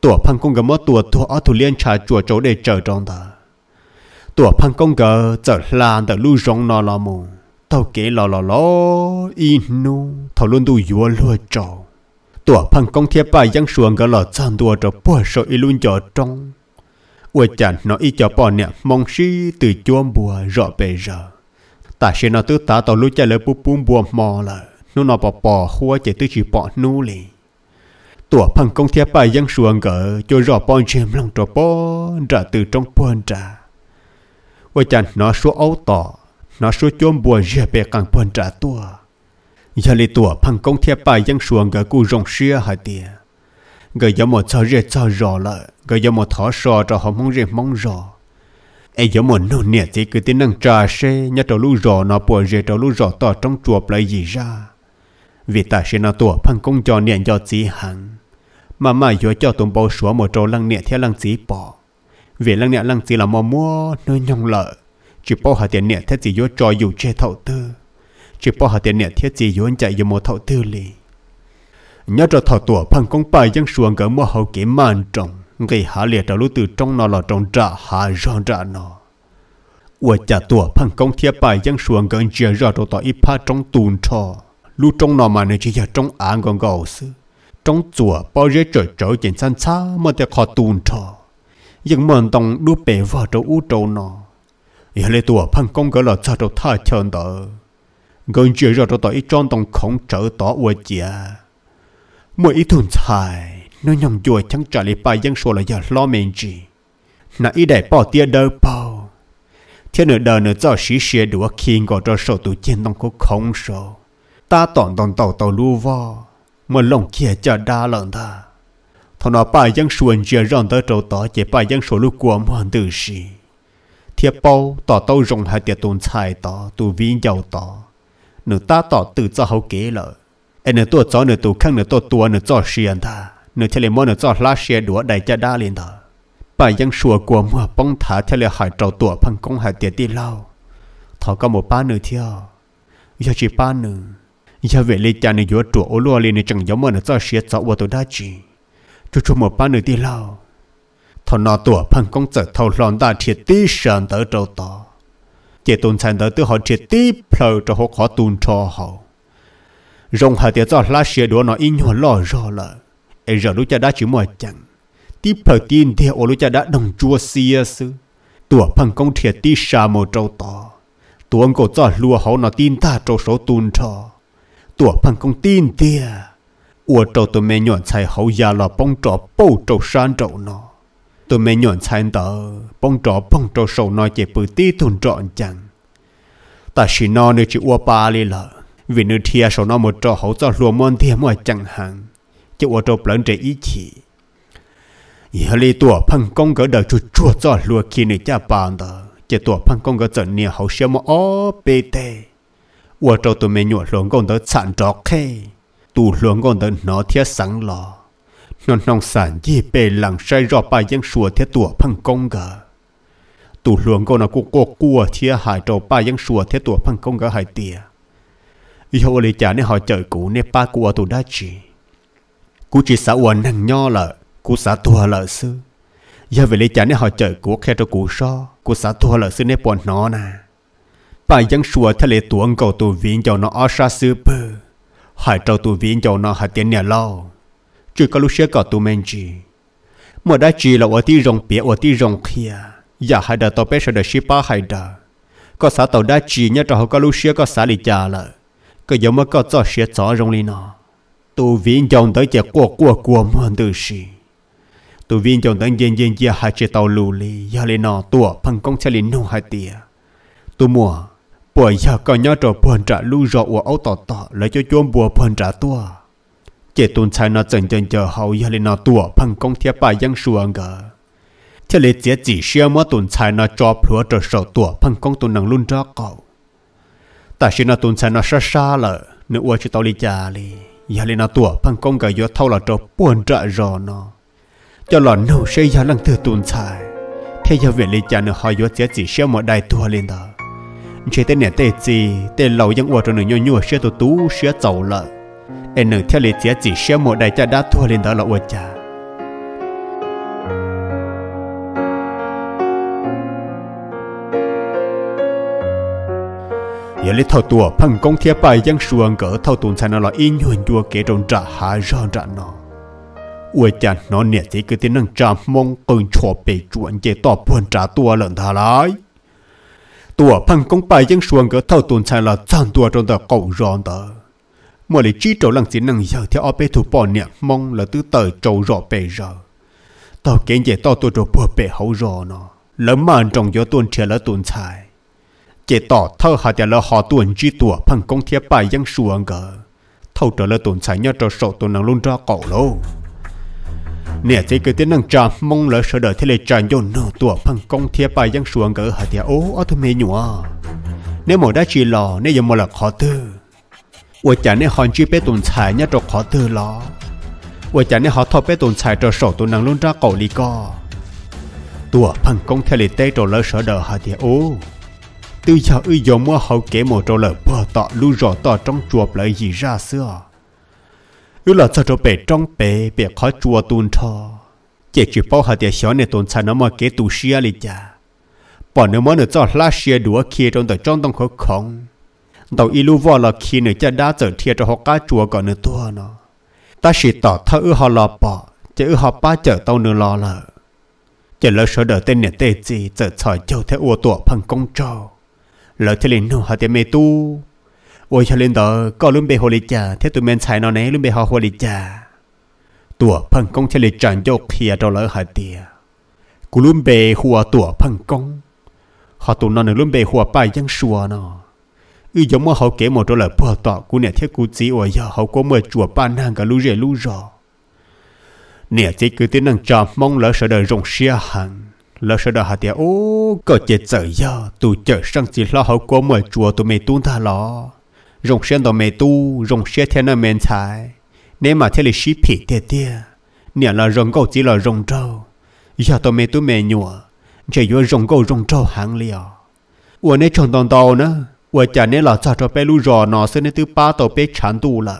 tủa phần công gầm mò tủa tủa o thủ liên trà chùa châu để chờ trong đó tủa phần công gờ trở là đã lưu rong nọ là mù tàu kế lò lò lò inu thầu luôn đủ yua lừa châu, tủa phần công thiệp bài dân xuồng gọi là chăn đùa trò bùa sợ luôn cho trong ủa chẳng nó y cho bọn nè mong si từ chuông bùa rõ bề giờ ta sẽ nói tứ ta tàu lúc chạy lời bút bún bùa mò là nó nó bỏ bỏ hoa chạy tứ chỉ bỏ nu lì tủa phăng công thiệp bài dân xuồng gỡ cho rõ bọn chìm lòng trò bó ra từ trong bọn trà ủa chẳng nó số ấu tỏ nó số chuông bùa dễ bề càng bọn trà tua giờ lì tủa phăng công thiệp bài dân xuồng gỡ cụ rồng xia hai tiền người giống một cho rẻ cho rõ là người giống một thỏ sò cho họ mong rẻ mong rõ ai giống một nô nè thì cứ tin năng trà xe nhớ trâu lũ rõ nó bỏ rẻ trâu lũ rõ to trong chuột lại gì ra vì ta sẽ nó tuổi phăng công cho nè cho chỉ hẳn mà mà yo cho tụm bao số một chỗ lăng nè theo lăng chỉ bỏ vì lăng nè lăng chỉ là mò mua nơi nhong lợ chỉ bỏ hạt tiền nè thế chỉ yo cho dù che thầu tư chỉ bỏ hạt tiền nè thế chỉ yo chạy yo một thầu tư liền nhớ cho thọ tủa phần công bài dân xuống gỡ mua hậu kế màn trồng gây hạ liệt trở lúc từ trong nó là trồng trả hạ ròn trả nó ủa trả tủa phần công thiệp bài dân xuống gỡ chia ra cho tỏ ít phát trong tùn trò lúc trong nó mà nơi chỉ giờ trong án còn gạo sư trong chùa bao giờ trở trở trên san xa mà thì khó tùn trò nhưng mòn tông đua bể vào trong u trâu nó giờ lấy tủa phần công gỡ là cho tha chân đó gần chia ra cho tỏ ít trong tông không trở tỏ ủa chia mỗi ý thường thải nó nhòng chùa chẳng trả lời bài dân số là giờ lo mình gì nãy ý để bỏ tia đơ bao thiên nửa đời nửa cho sĩ sĩ đùa khi ngồi cho sổ tụ trên tông có không sổ ta tỏn tỏn tàu tàu lưu vo mà lòng kia chờ đa lợn ta thằng nó bài dân xuân chưa rong tới chỗ tỏ chỉ bài dân số lúc của mòn từ sĩ thiệp bao tỏ tàu rồng hai tiệt tồn xài tỏ tù viên giàu tỏ nửa ta tỏ tự cho hậu kế lợi em nửa tua chó nửa tù khăn nửa tua tua nửa cho xiên ta nửa thế lệ mò nửa chó lá xiên đũa đầy cha đa liền ta bà dân sùa của mùa bông thả thế lệ hải trâu tua phăng công hải tiệt đi lao thọ có một ba nửa theo giờ chỉ ba nửa giờ về lấy cha nửa dũa tua ô lúa liền nửa chẳng giống mò nửa cho xiên cho ô tôi đã chỉ chú chú một ba nửa đi lao thọ nọ tua phăng công chở thầu lòn ta thiệt tí sờn tới trâu to chỉ tồn sản tới từ họ triệt tiếp phờ cho họ khó tồn cho họ rồng hà tiệt do lá xe đó nó in hoa lo rõ là ai giờ lúc cha đã chỉ mua chẳng tiếp thời tin thì ô lúc cha đã đồng chua xia sư tủa phần công thiệt tí xa màu trâu to tủa ông cổ cho lúa hậu nó tin ta trâu số tùn trò tủa phần công tin tia ủa trâu tôi mẹ nhọn chạy hậu già là bông trò bầu trâu san trâu nó tôi mẹ nhọn chạy tờ bông trò bông trâu sầu nó chỉ bự tí thùn trọn chẳng ta chỉ nó nơi chỉ ua ba lì lợ vì nữ thia sau nó một trò hậu cho lùa môn thia mọi chẳng hạn cho ô tô lớn trẻ ý chỉ giờ li tua phăng công gỡ đời chuột chuột cho lùa kia nơi cha bàn đó cho tua phăng công gỡ trận nia hậu xem mà ó bê tê ô tô tụi mình nhổ luồng công đó sản trọ khê tụ luồng công đó nó thia sẵn lò nó nông sản gì bê lặng say rõ bài dân sùa thia tua phăng công gỡ tụ luồng công nó cũng cố cua thia hại trâu bài dân sùa thia tua phăng công gỡ hại tiệt yo li cha ne họ chở cụ ne pa cụ đã chi cụ chỉ xã uẩn hàng nho lợ cụ xã thua lợ sư giờ về li cha ne họ chở cụ khe cho cụ so cụ xã thua lợ sư ne bọn nó nà bà dân sùa thay tuồng cầu tu viện cho nó ở xa sư bơ hải trâu tu viện cho nó hải tiền nhà lâu chỉ có lúc sẽ men chi mà đã chỉ là ở tí rồng bia ở tí rồng kia giờ dạ hải đã tàu bé sẽ được ship ba đã có xã tàu đã chỉ nhớ cho họ có có xã lì cha lợi cái giống mà có cho xe chó rong lên nó tu viên chồng tới chè qua qua qua mòn từ gì tu viên chồng tới yên yên giờ hai chè tàu lù lì giờ lên nó tua phăng công xe lên nông hai tia tu mua, bởi giờ có nhớ trò buồn trả lưu rõ của áo tỏ tỏ lấy cho chuông bùa buồn trả tua chế tuần sai nó chừng chừng chờ hậu giờ lên nó tua phăng công thiệp bài giang xuống ngờ thế lấy chế chỉ xem mà tuần sai nó cho phúa trở sầu tua phăng công tuần năng luôn ra cầu ta chỉ là tuần sản nó xa xa lợ, nếu ở chỉ tao đi già đi giờ lên nó tua, bằng công cái gió thâu là cho buồn trợ rò nó cho là nấu sẽ giờ lần thứ tuần sản thế giờ về lên già nữa họ gió sẽ chỉ sẽ một đại tuổi lên đó chỉ tên nè tê gì tê lâu vẫn ở trong nửa nhua nhua sẽ tụ tú sẽ giàu lợ. em nửa theo lên sẽ gì sẽ một đại cha đã tua lên đó là ở già giờ lấy thầu tua phần công thiệp bài dân xuồng cỡ thầu tùn sai nó là in nhuận chùa kế trong trả hạ rõ trả nó ua chán nó nè thì cứ tin năng trả mong cơn cho bề chuộn chế tỏ buồn trả tua lợn thả lái tùa phần công bài dân xuồng cỡ thầu tùn sai là chọn tua trong tờ cầu rõn tờ mỗi lý trí trầu lăng chỉ năng giờ theo ở bề thủ bỏ nè mong là tứ tờ trầu rõ bề giờ tao kiến chế tao tùa trầu bùa bề hậu rõ nó lớn màn trong gió tuôn trẻ là tuôn sai จตอท่าหาเดียวหอตัวจีตัวพังกงเทียบไปยังส่วนกเท่าเดียวตุนใช้ยอดจะสอโตัวนังลุนจเกโลเนี่ยที่เกิดนังจามงเลยเสดทะเลจานยนนตัวพังกงเทียบไปยังส่วนกะหาเดียวโอ้อทุเมียหนัวเนี่ยหมดได้จีหล่อเนี่ยยังมาละขอตื้อว่าจะเนี่ยหอนจีเป้ตุนใช้ยอดจะขอเตอร์อว่าจะเนี่ยหอทอเป้ตุนใช้จะอโสตัวนังลุนจเกาลลีก็ตัวพังกงเทเลเต้โตเลยเสดหาเดียวโอ้ từ giờ ư giờ mua hậu kế một trâu lở bờ tọ lu rõ tọ trong chùa lại gì ra xưa ư là cho trâu bể trong bể bể khó chùa tuôn thọ chỉ chỉ bao hạt tiền xóa này tuôn tại nó mà kế tu xia li cha bỏ nếu mà nó cho lá xia đũa kia trong tờ trong tông khó không đầu ilu vợ là khi nữa cha đã trở thiệt cho họ cá chùa còn nữa tua nó ta chỉ tỏ thơ ư họ lò bỏ chỉ ư họ ba chở tao nữa lò lợ chỉ lỡ sợ đỡ tên này tê gì giờ trời châu theo ua tụa phần công trâu lỡ thế liền nó họ tiệm mê tu ôi cho lên đó có luôn bề hồ lịch cha, thế tụi mình xài nó né luôn bề họ hồ lịch cha, tua phần công cho lịch tràn cho kia cho lỡ hạt tiề cú luôn bề hùa tua phần công họ tụi nó nữa luôn bề hùa bài giang xua nó ư giống mà họ kể một chỗ lỡ bỏ tọ cú nè thế cú chỉ ôi giờ họ có mời chùa ba nàng cả lũ rẻ lũ rò nè chỉ cứ tiếng năng trà mong lỡ sợ đời rộng xia hằng lỡ sợ đó hạt tiệt ô có chết sợ giờ tụ chở sang chỉ lo hậu của mọi chùa tụ mê tu tha lo rồng sen đó mê tu rồng xe thiên nó men thái nếu mà thế là ship phi tiệt tiệt nè là rồng cầu chỉ là rồng trâu giờ tụ mê tu mê nhùa chỉ vô rồng cầu rồng trâu hàng liều ủa nè chồng tòn đầu nữa ủa chả nè là cho cho bé lu rò nó sẽ nè thứ ba tàu bé chán tu là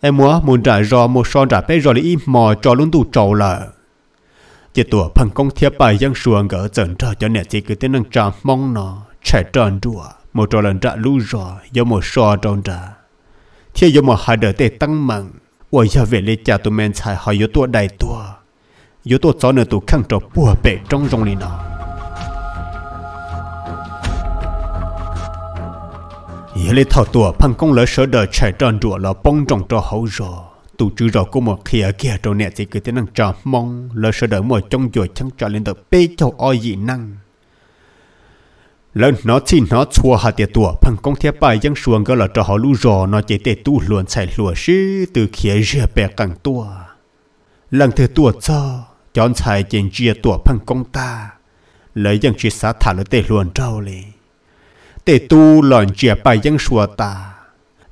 em muốn muốn trả rò một son trả bé rò là im mò cho luôn tu trâu là chỉ tủa phần công thiệp bài dân xuồng gỡ dẫn trở cho nè chỉ cứ tên năng trà mong nó trẻ tròn đùa một trò lần trả lưu rõ do một so tròn trả thiệt do một hai đời tệ tăng mạnh và giờ về lấy cha tụi men chạy hỏi yếu tụi đại tụi yếu tụi cháu nữa tụi khăng trò bùa bể trong rong lì nào yếu lấy thảo tụi phần công lỡ sở đời trẻ tròn đùa là bông trồng cho hậu rồi tụ chữ rõ của một khi ở kia trâu nè thì cứ thế năng trò mong lời sợ đợi mọi trong chùa chẳng trò lên đỡ bê châu o dị năng lần nó chỉ nó chua hạt tiệt tủa phẳng công thiệp bài dân xuồng gọi là trò họ lưu rõ nó chế để tu luồn chạy lùa sư từ khía rìa bè cẳng tua lần thứ tủa cho chọn chạy trên rìa tủa phẳng công ta lấy dân chỉ xá thả lời tệ luồn trâu lì để tu lòn rìa bài dân xuồng ta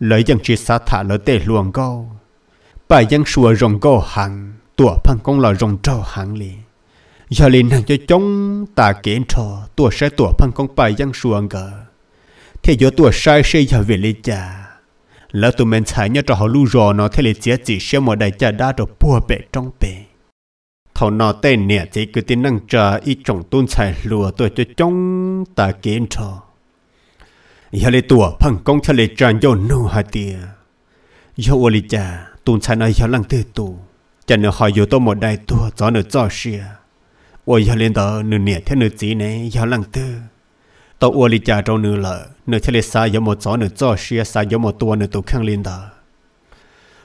lấy dân chỉ xá thả lời tệ luồn câu bà dân sùa rồng gò hàng tua phăng công lò rồng trâu hàng lì giờ liền hàng cho chống ta kiến trò tua sai tua phăng công bà dân sùa ngờ thế giờ tua sai sẽ giờ về lì cha lỡ tụi mình xài nhớ cho họ lưu rò nó thế lì chia chỉ xem một đại cha đã được bùa bể trong bể thầu nó tên nè chỉ cứ tin năng trà ít trồng tôn xài lùa tua cho chống ta kiến trò giờ lì tua phăng công thế lì tràn vô nô hà tiề, giờ ô lì cha tùn chán ai hiểu lăng tư tù chẳng nữa hỏi yếu tố một đại tùa cho nữa cho xìa ôi hiểu lên đó nửa nẻ theo nửa gì này hiểu lăng tư tao ua lý trả trong nửa lợ nửa theo lệ xa yếu một gió nữa cho xìa xa yếu một tùa nửa tù khăn lên đó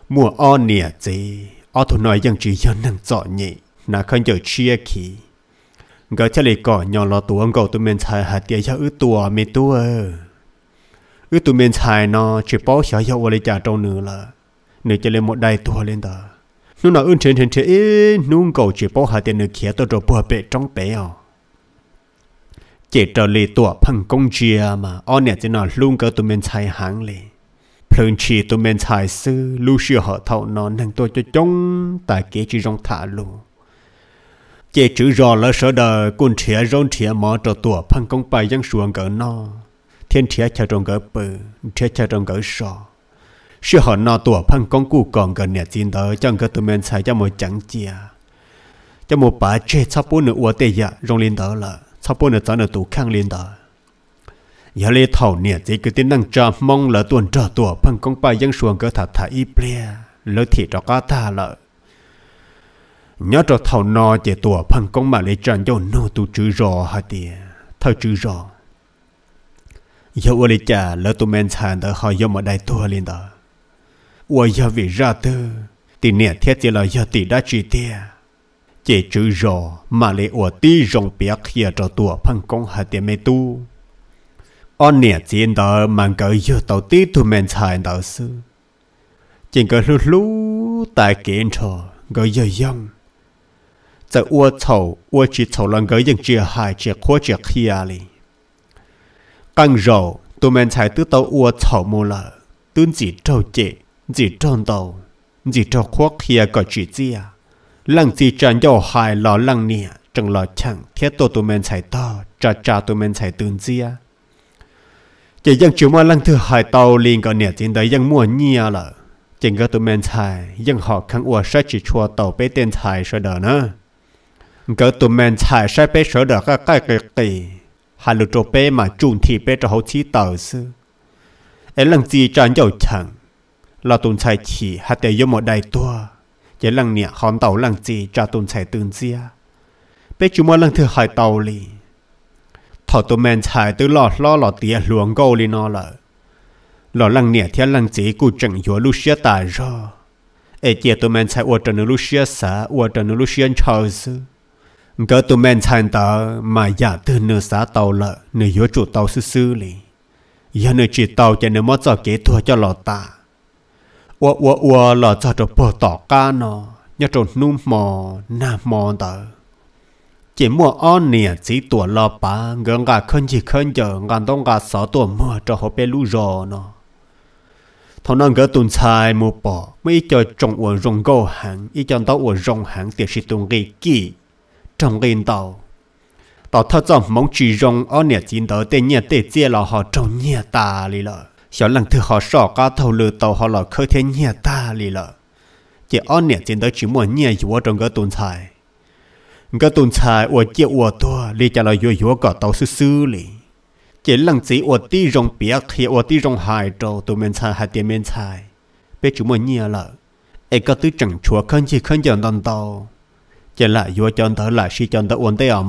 mùa o nẻ gì o tù nói rằng chỉ yếu năng rõ nhị nà khăn giờ chia khí gỡ theo lệ cỏ nhỏ lò tù ông cậu tụi mình chai hạt tía yếu ư tùa mê tùa ư tụi mình chai nó chỉ bó xài yếu ua lý trả trong nửa lợ nếu chơi lên một đài tua lên đó nó nói ơn trên trên trên nung cầu chỉ bỏ hạ tiền nữa kia tôi rồi bỏ bể trong tế à chỉ trở lại tua phăng công chia mà ông nhà chỉ nói luôn cơ tụi mình xài hàng liền phun chỉ tụi mình xài sư lưu sư họ thâu nó nên tôi cho chống tại kia chỉ rong thả luôn chỉ chữ rõ là sợ đời quân chia rong chia mở trở tổ phăng công bài dân xuống cỡ nó thiên chia chờ trong gỡ bự chia chờ trong gỡ sọ sư họ nọ tuổi phăng công cụ còn gần nhà chiến đó trong cái tụi mình xài cho một chẳng chia cho một bà chê sắp bốn nữa uống tê dạ rong lên đó là sắp bốn nữa tao nữa tụ khang lên đó giờ lê thầu nhà chỉ cứ tin năng cho mong là tuần trò tủa phăng công bà dân xuống cơ thả thả y ple lỡ thì cho cá ta lợ nhớ cho thầu nọ chỉ tủa phăng công mà lấy tràn cho nô tụ chữ rò hả tìa thầu chữ rò giờ uống lấy trà lỡ tụi mình xài đó họ dùng ở đây tua lên đó ủa giờ ra thì nè thiết chỉ là giờ tỷ đã chỉ tia chỉ chữ rõ mà lại ủa tỷ rong biết kia cho tua phăng công hạt tiền mê tu on nè chiến đó mang cái giờ tàu tỷ thu men xài đạo sư chỉ cái lú lú tại kiện cho cái giờ yong giờ ua thầu ua chỉ thầu lần cái dân chia hai chia khó chia kia li căng rò tu men xài tứ tàu ua thầu mua là tuân chỉ trâu chế chỉ tròn đầu, chỉ cho quốc kia có chỉ chia à. lăng chỉ chẳng giàu hại lò lăng nè chẳng lò chẳng thiết tổ tụi mình chạy to cha cha tụi mình chạy tương chia à. chỉ dân chủ mà lăng thứ hài tàu liền có nè chỉ đấy dân mua nhia là chỉ có tụi mình chạy dân họ khăn ua sẽ chỉ chua tàu bê tên chạy sợ đỡ nữa có tụi mình chạy sẽ bê sợ đỡ các cái cái Hai hà lụt bê mà chun thì bê cho hậu chí tàu sư ấy lăng chỉ chẳng giàu chẳng เราตุนชายขี่ฮัตเตยมหมดใดตัวจะลังเนี่ยหอมเต่าลังจีจาตุนชายตื่นเสียเป๊จุมวลังเธอหายเต่าลีถอตัวแมนชายตื้อหลอดล่อหลอดเตียหลวงโกลีนอละหลอดลังเนี่ยเทียลังจีกูจังหัวลูเชียตายรอเอเจียตัวแมนชายอวดจันลูเชียสาอวดจันลูเชียนชาวซึก็ตัวแมนชายตามาอยากตื่นเนื้อสาเต่าละเนื้อโยวจุดเต่าซื่อๆลียันเนื้อจีเต่าจะเนื้อมอจอเกตัวจะหลอดตา là cho được nó, trộn 我我我了在这不打干呢，一种怒毛那毛的。chỉ mua ăn nè chỉ tuổi lo bà gần gà khấn chỉ khấn giờ gần đông gà sáu tuổi mua cho họ bé lú rò nó thằng nó gỡ tuần xài mua bỏ mấy cho trồng uổng rong gò hàng ý cho tao uổng rong hàng tiền sĩ tuần gây kỹ trong gây tàu tao thật ra mong chỉ rong ăn nè chỉ đỡ tên nhẹ tê chia là họ trồng nhẹ ta đi rồi 小 lần thứ họ sọ cá thầu lừa tàu họ là khơi thiên nhẹ ta lì chỉ ăn nhẹ trên chỉ muốn nhẹ yếu trong cái tuần cái tuần tài ở chỉ ở lì cho là yếu yếu cả tàu sư sư lì chỉ lần chỉ ở tí rong biết khi ở tí rong hài trâu tụi mình xài hai tiền mình chỉ muốn nhẹ lợ ai có tư chẳng chúa khăn chỉ khăn chẳng đòn chỉ là yếu cho đỡ là si cho đỡ ổn tây ở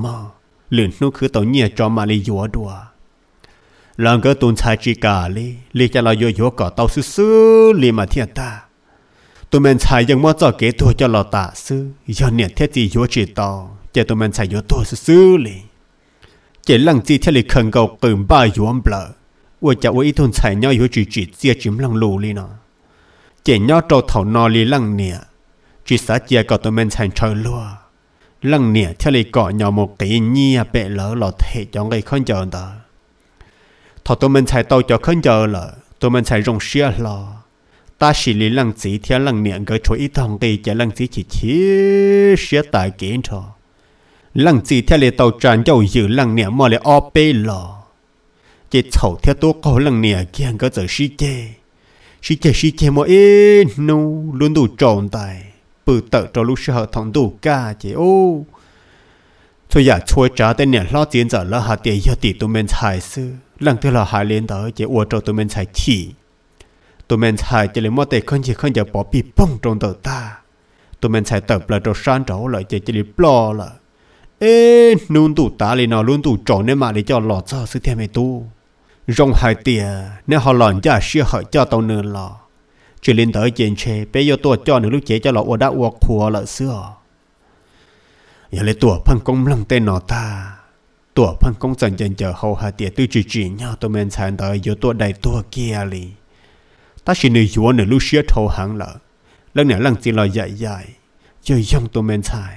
liền nó cứ tàu nhẹ cho mà lì yếu đùa lần cơ tuần sai chỉ cả li li cho lo vô vô cỏ tàu sư sư li mà thiên ta tụi mình sai nhưng mà cho kế thua cho lo ta sư do niệm thiết gì vô chỉ tàu cho tụi mình sai vô thua sư sư li chỉ lần gì theo li khẩn cầu từ ba vô âm bờ ủa cho ủa ít tuần sai nhau chỉ chỉ chia chìm lăng lù li nó chỉ nhau trâu thầu no lăng nè chỉ xã chia cỏ tụi mình sai trời lúa lăng nè theo li cỏ nhỏ một tỷ nhia à bẹ lỡ lọt thể cho người không chờ đó thọ tụi mình chạy tàu cho khấn giờ là tụi mình chạy rong xe là ta chỉ lý lăng chỉ theo lăng miệng gửi chỗ ít thằng kỳ chạy lăng chỉ chỉ chỉ xe tại kiến cho lăng chỉ theo lệ tàu tràn dầu dự lăng niệm mà lệ o bể là chỉ chậu theo tôi có lăng niệm kia gửi giờ xí chê xí chê xí chê mà ê nu luôn đủ tròn tài bự tợ cho lúc sợ thằng đủ ca chế ô thôi dạ, giờ chuối cha tên niệm lo tiền giờ là hạt tiền giờ tụi mình xài xưa lần thứ là hai lên tới chỉ uổng cho tụi mình xài chỉ tụi mình xài chỉ lấy mất tiền không chỉ không giờ bỏ bị bông trong tờ ta tụi mình xài tập là cho san trổ lại chỉ chỉ lấy bỏ là ê nôn tụ ta lấy nó luôn tụ trổ nên mà để cho lọt cho sự thêm mày tu rong hai tia nên họ lòn cho xia hỏi cho tao nữa là chỉ lên tới trên xe bây giờ tôi cho những lúc chế cho lọ uổng đã uổng khua là xưa giờ lấy tụa phăng công lòng tên nó ta ตัวพังกงสังเจนเจอเขาหาเตียตื้อจีจีเงาตัวเมนชันตายอยู่ตัวใดตัวเกียลีตาชินอยู่หนึ่งลูเชียโทหังเหรอแล้วเนี่ยหลังจีลอยใหญ่ๆย่อยย่องตัวเมนชาย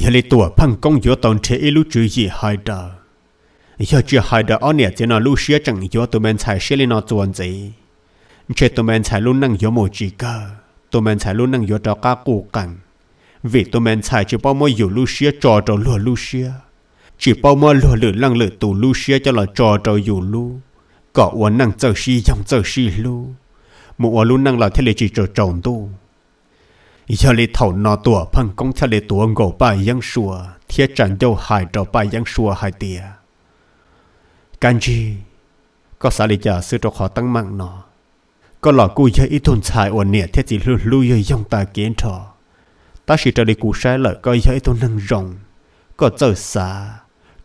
ยาลีตัวพังกงอยู่ตอนเทอลูจีจีหายดาย่อจีหายดาอ๋อเนี่ยเจนลูเชียจังอยู่ตัวเมนชายเชลินอจวนจีเชตัวเมนชายลุ่นนั่งอยู่โมจิกาตัวเมนชายลุ่นนั่งอยู่จอก้ากูกัง vì tôi mình xài chỉ bao mỗi dù Lucia trò trò lùa Lucia. ชีเป้ามาหลัวหรือลังเลตูลูเชียจะลอจอเจ้าอยู่ลูก็วันนั่งเจ้าชียังเจ้าชีลูมัวลูนั่งหลับเทเลจีจอจองตูอีชาลีเถ่านอตัวพังกองทะเลตัวงอปายังชัว เทียจันเจ้าหายจอปไปยังชัวหายเตียกันจีก็สาลิจ่าซื้อตัวขอตั้งมั่งนอ ก็หลอกกูเยออีทุนชายอวนเนี่ยเทียจีลูลูเยยองตาเกนทอตาชีจะได้กูใช้เลยก็เยออีทุนนั่งรองก็เจ้าสา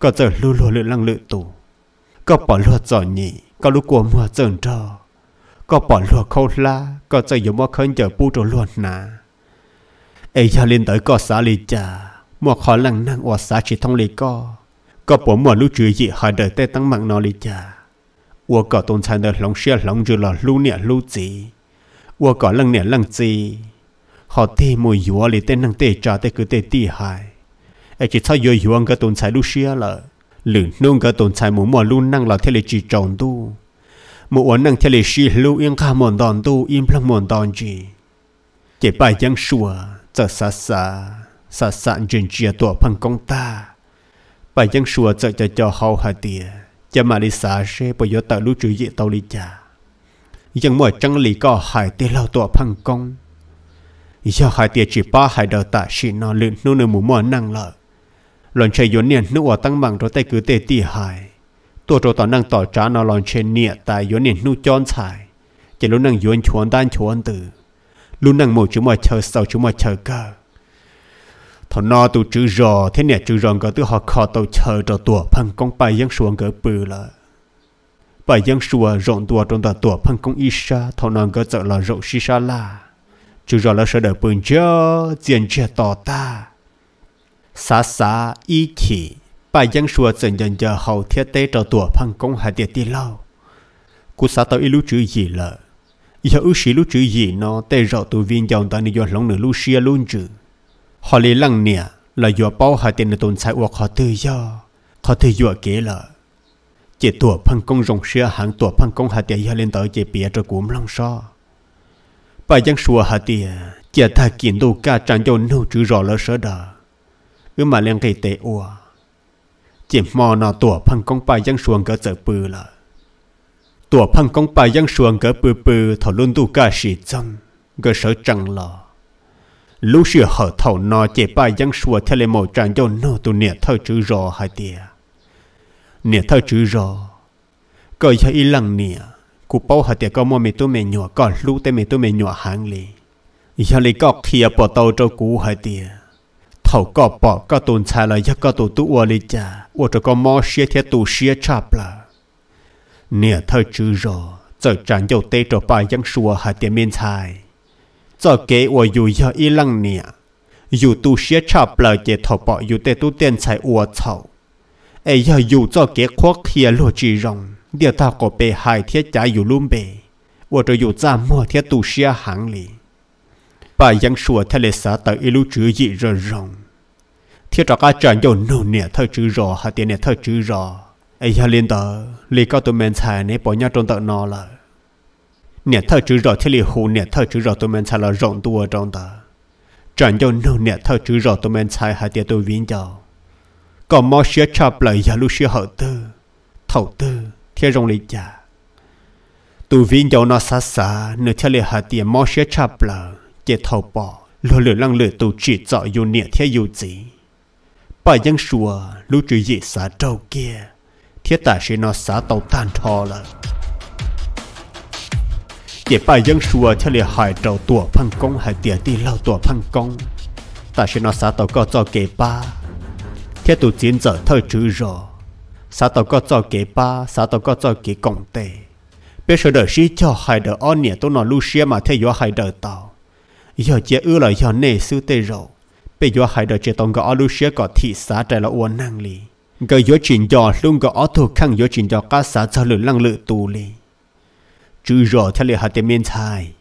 ก็เจอลู่ลัวลือลังลือตูก็ปอลัวจอนี่ก็ลูกกลัวมัวเจิงจอก็ปอลัวเขาลา ก็จอยมว่าเขินเจอปูตัวลวดนาเอยาลินเตยก็สาลีจามัวขอลังนั่งอวดสาชิทองลีก็ ก็ปวมัวลูกจือยี่หาเดดเต้ตั้งมังนอลีจาอวก็ต้นชันเดดหลงเชี่ยหลงจือหลอลูเนี่ยลูจีอวก็ลังเนี่ยลังจีหทีี่่่มวยอลตนังเาเต้คือเต้ตีหาย ai chỉ thấy dồi dồi cái tồn tại lúc xưa là lử nung cái tồn tại muốn mà luôn năng là thế là chỉ tròn tu một ổn năng thế là xì lưu yên cả mòn đòn tu yên plong mòn đòn gì chỉ bài giang sủa giờ xa xa xa xa chuyện chia tổ phần công ta bài giang sủa giờ cho cho hậu hà tiề cho mà đi xa xe bây giờ tạo lúc chữ gì tao đi chả nhưng mà chẳng lý có hai tiề lao tổ phần công do hai tiề chỉ ba hai đầu ta xí nó lử nung nung muốn mòn nang lợi lon chạy yến niên nữ ở tăng bằng rồi tay cứ tê tì hài tôi rồi tỏ năng tỏ trả nó lon chạy nia tại yến niên nữ chọn xài chỉ lúc năng yến chuẩn đan chuẩn từ lúc năng một chúng mà chờ sau chúng mà chờ cả, thằng no tụ chữ rò thế nè chữ rò gỡ thứ họ khó tàu chờ cho tua phăng công bay giang xuống gỡ bự là bay giang xuống rộn tua trong ta tua phăng công y sa thọ no gỡ sợ là rộn si sa la chữ rò là sợ đợi bự chớ tiền chia tỏ ta xa xa y chỉ bà dân sùa dần dần giờ hầu thiết tế cho tùa phăng công hạ tiệt tì lâu cú xa tao y lú chữ gì lợ giờ ưu sĩ lú chữ gì nó tê rõ tù viên dòng ta ni do lông nửa lưu xia luôn chữ họ lấy lăng nè là do bao hạ tiền nửa tồn sai uộc họ tư do họ tư do kế lợ chế tùa phăng công rồng xia hàng tùa phăng công hạ tiệt giờ lên tới chế bìa cho cúm long so bà dân sùa hạ tiệt chỉ ta kiến đồ ca trang cho nô trữ rõ lỡ sợ đời ừ mà lên cái tế ua chỉ mò nó tủa phăng công bài giang xuồng cỡ chở bự là tủa phăng công bài giang xuồng cỡ bự bự thầu luôn tu cả sĩ chân cỡ sở trăng là lúc xưa hở thầu nó chỉ bài giang xuồng theo lên một trang cho nó tu nè thơ chữ rõ hai tia nè thơ chữ rõ, cỡ cho y lăng nè cụ bao hai tia có mua mì tu mì nhỏ có lú tê mì tu mì nhỏ hàng lì giờ lì có kia bỏ tàu cho cú hai tia thầu có bỏ có tồn tại là giấc có tổ tu ở lý cha ở chỗ có mò xia thế tu xia chạp là nè thơ chữ rò giờ chẳng dầu tê cho bài dân sùa hà tiền miên thai cho kế ở dù giờ y lăng nè dù tu xia chạp là chế thầu bỏ dù tê tu tiền xài ở thầu ấy giờ dù cho kế khoác kia lo chì rong điều ta có bề hại thiết trái dù lùm bề ở cho dù ra mò thiết tu xia hàng lì bà giang sùa thay lệ xã tờ lưu chữ dị rờ rồng thiết trọ cá trần dầu nụ nẻ thơ chữ rò hà tiền nẻ thơ chữ rò ấy hà liên tờ lì cao tụi mình xài nè bỏ nhau trong tờ nó là nẻ thơ chữ rò thiết lì hù nẻ thơ chữ rò tụi mình xài là rộng tua trong tờ trần dầu nụ nẻ thơ chữ rò tụi mình xài hà tiền tụi viên giàu còn mò xía chập lại giả lưu xía hậu tư thầu tư thiết rồng lì chả tụi viên giàu nó xa xa nửa thiết lì hà tiền mò xía chập lại chế thầu bỏ lo lửa lăng lửa tù chỉ dọ dù nịa thế dù gì bà dân xua lưu trừ dị xã trâu kia thiết tả sẽ nó xã tàu tan thò là chế bà dân sùa theo lệ hải trâu tùa phân công hải tiền đi lao tùa phân công tả sẽ nó xã tàu có cho kể ba thế tù chiến dở thơ chữ rồi xã tàu có cho kể ba xã tàu có cho kể công tệ biết sợ đời sĩ cho hai đợi on nịa tôi nó lưu xe mà theo dõi hai đợi tàu giờ chế ư là giờ nề sư tê rồi bây giờ hãy đợi chế tông gõ lúc xưa có thị xã trái là uốn năng lì cái giờ chuyện giờ luôn gõ thủ khăn giờ chuyện giờ cá xã cho lửa lăng lửa tù lì chứ rồi theo lì hạ tiền miên thai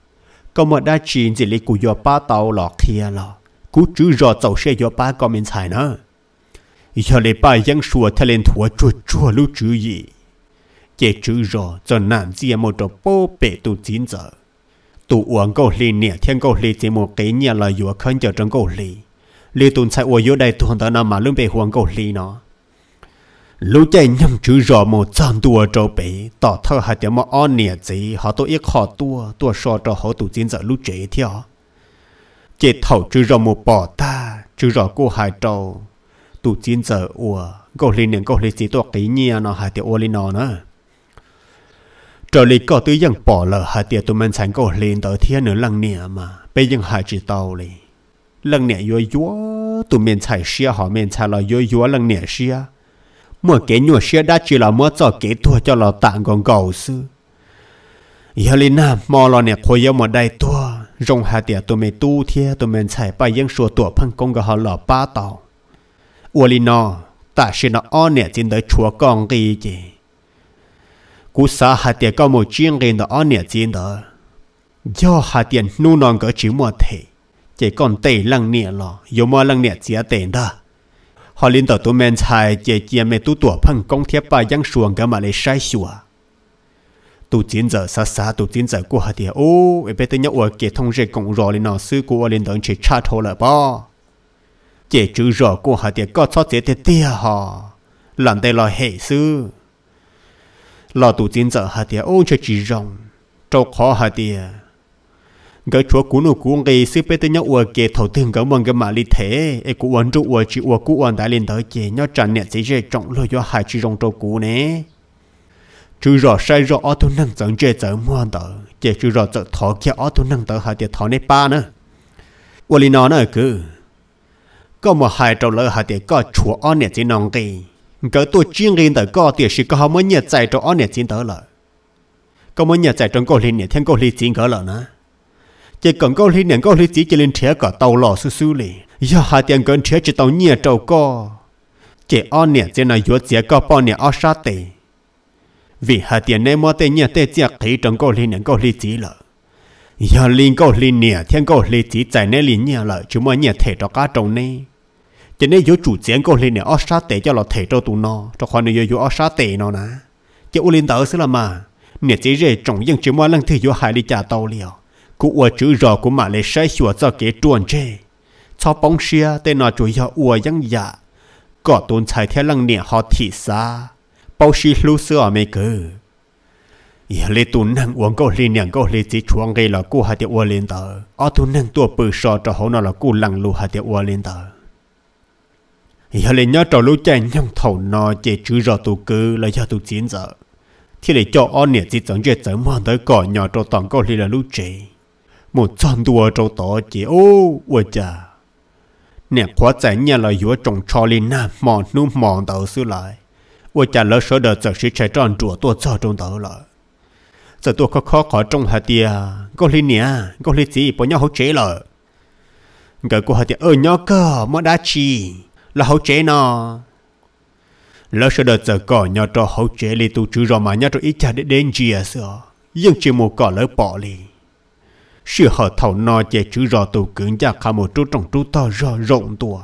có một đa chuyện gì lì của giờ ba tàu lọ kia lọ cú chứ rồi cháu xe giờ ba có miên thai nữa giờ lì ba giang sùa theo lên thua chua chua lúc chứ gì chế chứ rồi cho nam gì một đồ bố bể tu chín giờ tụ uống cổ lì nè thiên cổ lì chỉ một cái nhà là vừa khấn chờ trong cổ lì lì tụn sai uống vô đây tụn đó nằm mà luôn bị huống cổ lì nó lũ trẻ nhầm chữ rõ một trăm tuổi cho bé tỏ thơ hạt cho mà on nè gì họ tôi ít họ tua tua so cho họ tụ chiến giờ lũ trẻ theo Chết thầu chữ rõ một bỏ ta chữ rõ cô hai trâu tụ chiến giờ ua cổ lì nè cổ lì chỉ tua cái nhà nó hạt cho uống lì nó nữa trở lý có tư dân bỏ lỡ hạ tiệt tụi mình sẵn cổ lên tới thiên nữa lần nè mà bây giờ hạ chỉ tàu lì lần nè yếu yếu tụi mình chạy xe họ mình chạy là yếu yếu lần nè xe mua cái nhỏ xe đã chỉ là mua cho cái thua cho là tặng còn cầu sư giờ lên nam mò là nè khối yếu mà đây thua rong hạ tiệt tụi mình tu thiên tụi mình chạy bay dân số tuổi phân công cái họ là ba tàu uolino ta sẽ nó on nè trên tới chúa con gì chứ cú sa hạt tiền có một chuyện gì đó anh nhớ chiến đó do hạt tiền nu non cỡ chỉ mua thể chỉ còn tệ lăng nhẹ lò dù mà lăng nhẹ chia tiền đó họ lên tổ tụ men tài chỉ chỉ mấy tu tuổi phăng công thiếp ba giang xuống cái mà lấy sai xua tu chiến giờ xa xa tu chiến giờ của hạt tiền ô về biết tới nhớ ở kia thông dịch cũng rồi lên nó sư của lên đón chỉ cha thôi là bao chỉ chữ rõ của hạt tiền có cho thế tiền tia họ làm đây là hệ sư là tụ tiên giờ hạt địa ôn cho chỉ rồng trâu khó hạt địa gỡ chúa cũ nụ cũ ngày xưa bây giờ nhau ua kê thầu thương gỡ mong gỡ mà lý thế ê cũng vẫn trụ ở chỉ ở cũ ở đại liên thời chế nhau tràn nẹt dễ dễ trọng lôi cho hai chỉ rồng trâu cũ nè chú rõ sai rõ ở tu năng chẳng chế chở mua tờ chế chú rõ chở thọ kia ở tu năng tờ hạt địa thọ nếp ba nữa ua lý nữa cứ có một hai trâu lỡ hạt địa có chúa ở nẹt dễ nòng kì cỡ tôi chuyên riêng tới có tiền sĩ có họ mới nhận chạy cho anh nhận chiến tới lợi có mới nhận chạy trong cô liên nhận thêm cô liên chiến cỡ lợi nữa chỉ cần cô liên nhận cô liên chỉ chỉ lên thế cả tàu lò su su liền giờ hai tiền gần thế chỉ tàu nhẹ trâu co chỉ anh nhận trên này yếu chỉ có bao nhận ở sát tề vì hai tiền này mà tiền nhận tiền chỉ thấy trong cô liên nhận cô liên chỉ lợi giờ liên cô liên nhận thêm cô liên chỉ chạy này liên nhận lợi chúng mới nhận thể cho cá trong này cho nên yếu chủ chiến của lên này ở sát tệ cho là thể cho tụi nó cho khoan này yếu ở sát tệ nó nè cho u lên tớ xí là mà nè chỉ rể trọng dân chỉ mua lăng thì yếu hại đi trả tàu liều cụ ua chữ rõ của mà lấy sai sửa cho kế chuồn chế, cho bóng xia tên nó chủ yếu ua dân dạ có tồn tại theo lăng nè họ thị xa bao xí lưu sửa mấy cơ, giờ lê tụi năng uống câu lên nhàng câu lên chỉ chuông gây là cụ hại tiêu u lên tờ ở tụi năng tua bự sợ cho họ nó là cụ lăng lù hại tiêu u lên tờ giờ lên nhớ trò lũ chạy nhông thầu nó chỉ chữ rõ tụ cư là do tụ chiến giờ thì lại cho ông nhẹ chỉ chẳng chuyện chẳng mong tới cỏ nhỏ trâu tòng câu lì là lũ chạy một trăm đua trâu tỏ chỉ ô vợ chà nè khóa chạy nhà là yếu trồng cho lên nam mòn nu mòn đầu sư lại vợ chà lỡ sợ đợt giờ sẽ chạy tròn chùa tôi cho trong đầu lại giờ tôi khó khó khó trong hạt tia à, câu lì nè à, câu lì gì bỏ nhau hỗ chế lại cái cô hạt tia ở nhau cơ mà đã chi là hậu chế nó lỡ sợ đợt giờ cỏ nhỏ cho hậu chế li tu chú rồi mà nhỏ cho ít cha để đến gì à sợ nhưng chỉ một cỏ lỡ bỏ li sự họ thầu no chế chú rồi tu cứng cha khá một chút trong chú to rõ rộng tua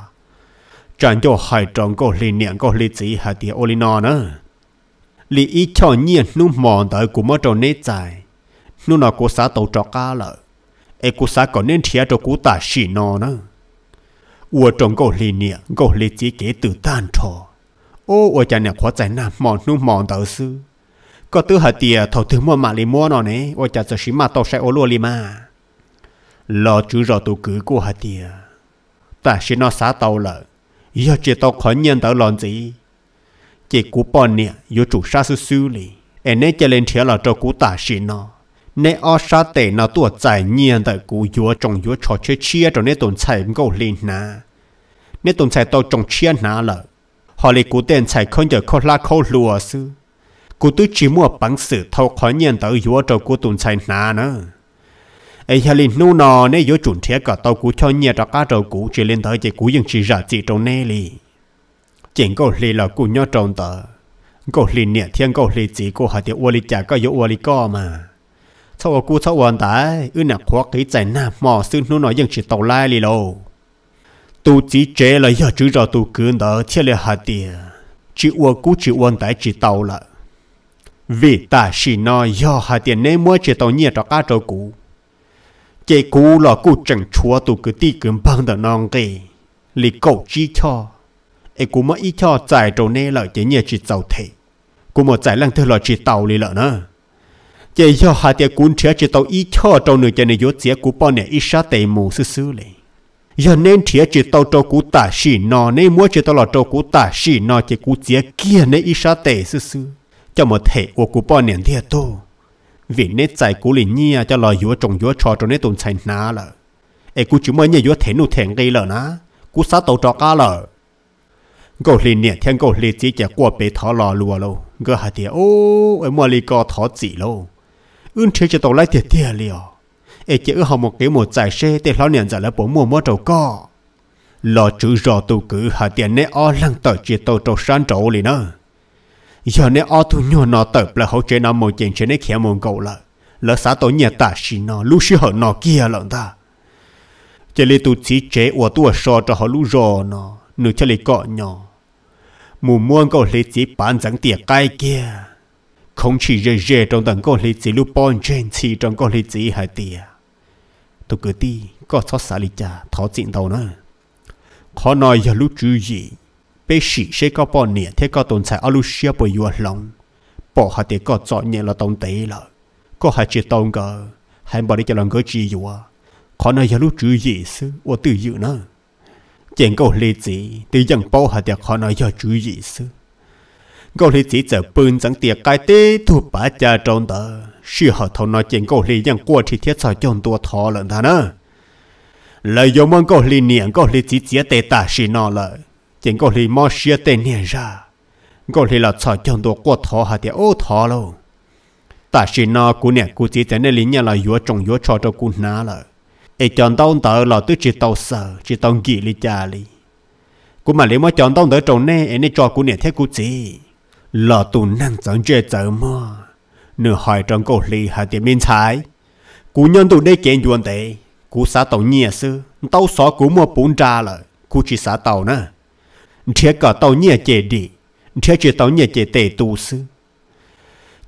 chẳng cho hai trong có li niệm cô li chỉ hạt tiền nó nữa li ít cho nhiên nu mòn tới của mất trâu nết dài nu nó cố xã tàu trọ cá lợ ai cố xã còn nên thiệt cho cố tả xì nó nữa 我种够力呢，够力只给 từ tan trò. Ô, 我 chẳng nhận khó giải nà, mòn nu mòn đầu sư. Có tư hạt tìa, thầu thứ mà lì mua nó nè, ô chả sợ xí mà tao sẽ ô lùa lì mà. Lo rõ tù của hạt tìa. Ta xí nó xá tàu lợ, giờ chỉ tao khó nhân tao lòn gì. Chỉ cú bọn nè, yếu chủ xa sư sư em nè chả lên thiệt là cho cú ta xí nó nè ở sa tệ nào tua giải nhiên tại cú yếu trong yếu cho chơi chia cho nè tồn tại không lên na nè tồn tại tôi trong chia na là họ lấy cú tiền chạy không giờ không la không lùa sư cú tôi chỉ mua bằng sự thâu khó nhiên tới yếu cho cú tồn tại na nữa ai hà linh nô nò nè chúa chuẩn thế cả tàu cú cho nhẹ cho cá trâu cú chỉ lên tới chỉ cú dừng chỉ ra chỉ trong nè li chuyện có lì là cú nhớ trong tờ gấu lì nè thiên gấu lì chỉ cú họ thì uali chả có yếu uali co mà sau cú sau hoàn tại ư nè khóa cái giải nam mò sư nó nói dân chỉ tàu lai lì lô tu chỉ chế là giờ chữ rồi tu cứ đỡ thiết là hạt tiền chỉ ua cú chỉ hoàn tại chỉ tàu là vì ta chỉ nói giờ hạt tiền nên mua chỉ tàu nhẹ cho cá trâu cũ chế cú là cú chẳng chúa tu cứ ti cứ bằng đỡ non gầy, lì cầu chỉ cho ai cú mà ít cho giải trâu nè lợi chỉ nhẹ chỉ tàu thể cú mà giải lăng thưa là chỉ tàu lì lợn nữa chỉ cho hai tiệc cuốn trẻ chỉ tàu ít cho trong nửa chân này dốt tiệc cú bao nè ít sát tệ mù sư sư lệ giờ nên trẻ chỉ tàu cho cú tả xỉ nọ nên mua chỉ tàu là cho cú tả xỉ nọ chỉ cú tiệc kia nên ít sát tệ sư sư cho một thể của cú bao nè thiệt to, vì nên giải cú lì nhia à, cho lò yếu trồng yếu cho trong nên tồn chạy ná lợ ấy cú chỉ mới nhảy yếu thể nụ thèn gây lợ ná cú sát tàu cho cá lợ gấu lì nè thiên gấu lì chỉ chỉ qua bể thọ lò lùa lâu gấu hạt tiệc ô ấy mua lì co thọ chỉ lâu ưn chơi cho tàu lại tiệt tiệt liều ê chỉ ư họ một kiểu một giải xe để lão nhận ra là bố mua mua trầu co lo chữ rò tù cử hà tiền nè o lăng tờ chia tàu trầu san trầu liền nữa giờ nè o thu nhỏ nó tờ là hậu chế nó một chuyện chế nè kia một câu là lỡ xã tổ nhà ta xin nó lúc xí họ nó kia lận ta chỉ lấy tụ chỉ chế của tụ so cho họ lúc rõ nó nửa chỉ lấy cọ nhỏ mù muôn cầu lấy chỉ bán chẳng tiệt cay kia không chỉ rề rề trong tầng con lý chỉ lúc bọn trên chỉ trong con lý chỉ hai tia tôi cứ đi có cho xả lý cha thọ chuyện đầu nữa khó nói giờ lúc chú gì bây sĩ sẽ có bọn nè thế có tồn tại ở lúc xia bởi vừa lòng bỏ hạt tiền có chọn nhẹ là tổng tế là có hạt chỉ tổng cờ hay bỏ đi cho lòng gỡ chi vừa khó nói giờ lúc chú gì sư ở tự dự nữa chẳng có lý chỉ tự dặn bỏ hạt tiền khó nói giờ chú gì sư gô lì chỉ giờ bươn chẳng tiệc cái tê thu bà cha trông tờ sư họ thầu nói chuyện gô lì yang qua thì thiết soi chọn tua thọ lần thà nữa lời giống mong gô lì niệm gô lì chỉ chia tê ta sư nọ lợ chuyện gô lì mò xia tê niệm ra gô lì là soi chọn tua qua thọ hà tiệt ô thọ luôn, ta sư nọ cú niệm cú chỉ chẳng nơi lý nhà là yếu trồng yếu cho cho cú ná lợ ai chọn tao tờ là tôi chỉ tao sợ chỉ tao nghĩ lý cha lì, cú mà lấy mà chọn tao tờ trồng nè anh cho cú niệm thế cú chỉ lò tù năng chẳng chơi chờ mơ nửa hỏi trong cổ lì hà tiền bên trái cú nhân tù đây kiện chuẩn tệ cú xã tàu nhẹ sư tàu xó cú mua bún trà lời cú chỉ xã tàu nè thế cả tàu nhẹ chế đi thế chỉ tàu nhẹ chế tệ tù sư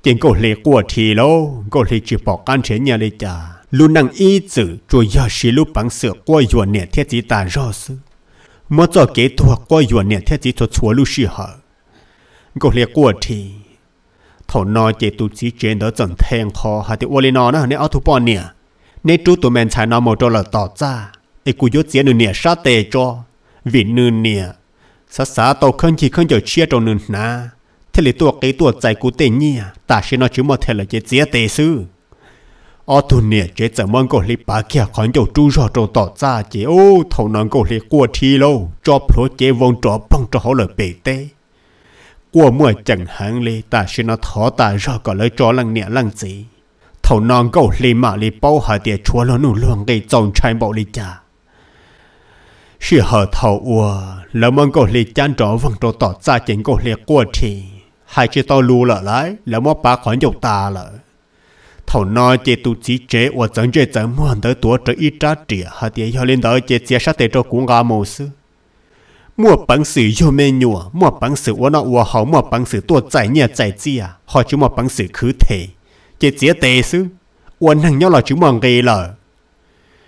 tiền cổ lì của thì lô cổ lì chỉ bỏ can chế nhà lì chả luôn năng y chữ cho giờ xí lúc bằng sửa qua chuẩn nhẹ thiết gì ta rõ sư mất cho kế thuộc qua chuẩn nhẹ thiết gì cho chúa lúc xí hợp ก็เรียกว่าทีถอนอเจตุจีเจนเดอจนแทงคอหาที่วอลินอนะเนี่ยเอาทุปอนเนี่ยในจูตัวแมนชายนอมอจละต่อจ้าไอ้กูยศเสียหนึ่งเนี่ยชาเตจอวินนึงเนี่ยสาสาโตเครื่องจีเครื่องเจอเชียตรงนึงนะเทเลตัวกีตัวใจกูเตเนี่ยตาชินอชิมอเทเลเจเสียเตซื้อออตุเนี่ยเจจะมันก็ลิปาเกียขอนเจ้าจูชอจงต่อจ้าเจโอ้เท่านั้นก็เรียกว่าทีโลจอบโผล่เจวงจอบป้องจะเขาเลยเปเต้ của mùa chẳng hàng lì ta sẽ nó thó ta ra có lời cho lăng nẹ lăng gì thầu non cầu lì mà lì bao hà tiệt chúa nó nụ luôn cái dòng trái bộ lì cha sự hở thầu ua lỡ mong cầu lì chán trỏ vòng trò tỏ ra chính cầu lì của thì hai chỉ to lù lỡ lại lỡ mong ba khỏi dục ta lỡ thầu nó chỉ tu chỉ chế ua chẳng chế chẳng muốn tới tuổi trở ít trá trịa hà tiệt cho lên tới chế chia sát tệ cho cũng gà mồ sư mua bằng sử yêu mê nhùa, mua bằng sử ua nọ ua hào, mua bằng sử tua giải nhẹ giải chi à, họ chú mua bằng sử khứ thể, chế chế tê sư, ua năng nhau là chú mong gây lờ.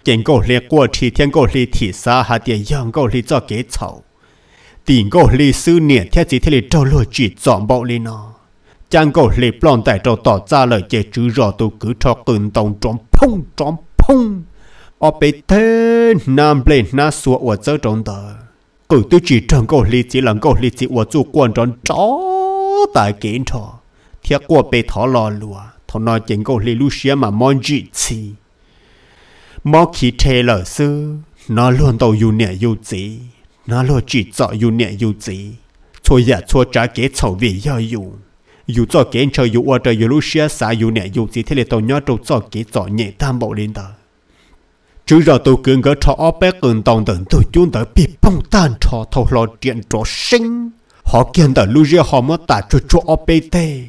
Tiền cổ liệt qua thì thiên cổ liệt thị xa hà tiền yong cổ liệt cho kế chậu. Tiền cổ liệt sư niệm theo chỉ thế liệt trâu lùa chỉ dọn bộ lê nó. Chàng cổ liệt bọn tại trâu tỏ ra lời chế chú rõ tu cứ cho cường tông trống phông trống phông. Ở bề thế nam lên na xua ua dơ trống tờ cử tiêu chỉ trong cổ lý chỉ là cổ lý chỉ của chủ quan trọng chó tại kiến thọ thiệt của bề thọ lò lùa thọ nói chuyện cổ lý lúc xưa mà mong dị chi, mà khi thề lỡ sư nó luôn đầu yêu nhẹ yêu chỉ nó luôn chỉ dọ yêu nhẹ yêu chỉ cho giờ cho trả kế sầu vì yêu yêu yêu cho kiến chờ yêu ở đây yêu lúc xưa xả yêu nhẹ yêu chỉ thế là tao nhớ đâu cho kế dọ nhẹ tam bộ lên đời chúng giờ tôi cứ ngỡ cho ó bé cường tòng tận tôi chúng tới bị bông tan cho thầu lo chuyện trò sinh họ kiên tới lưu riêng họ mất tả chỗ cho ó bé tê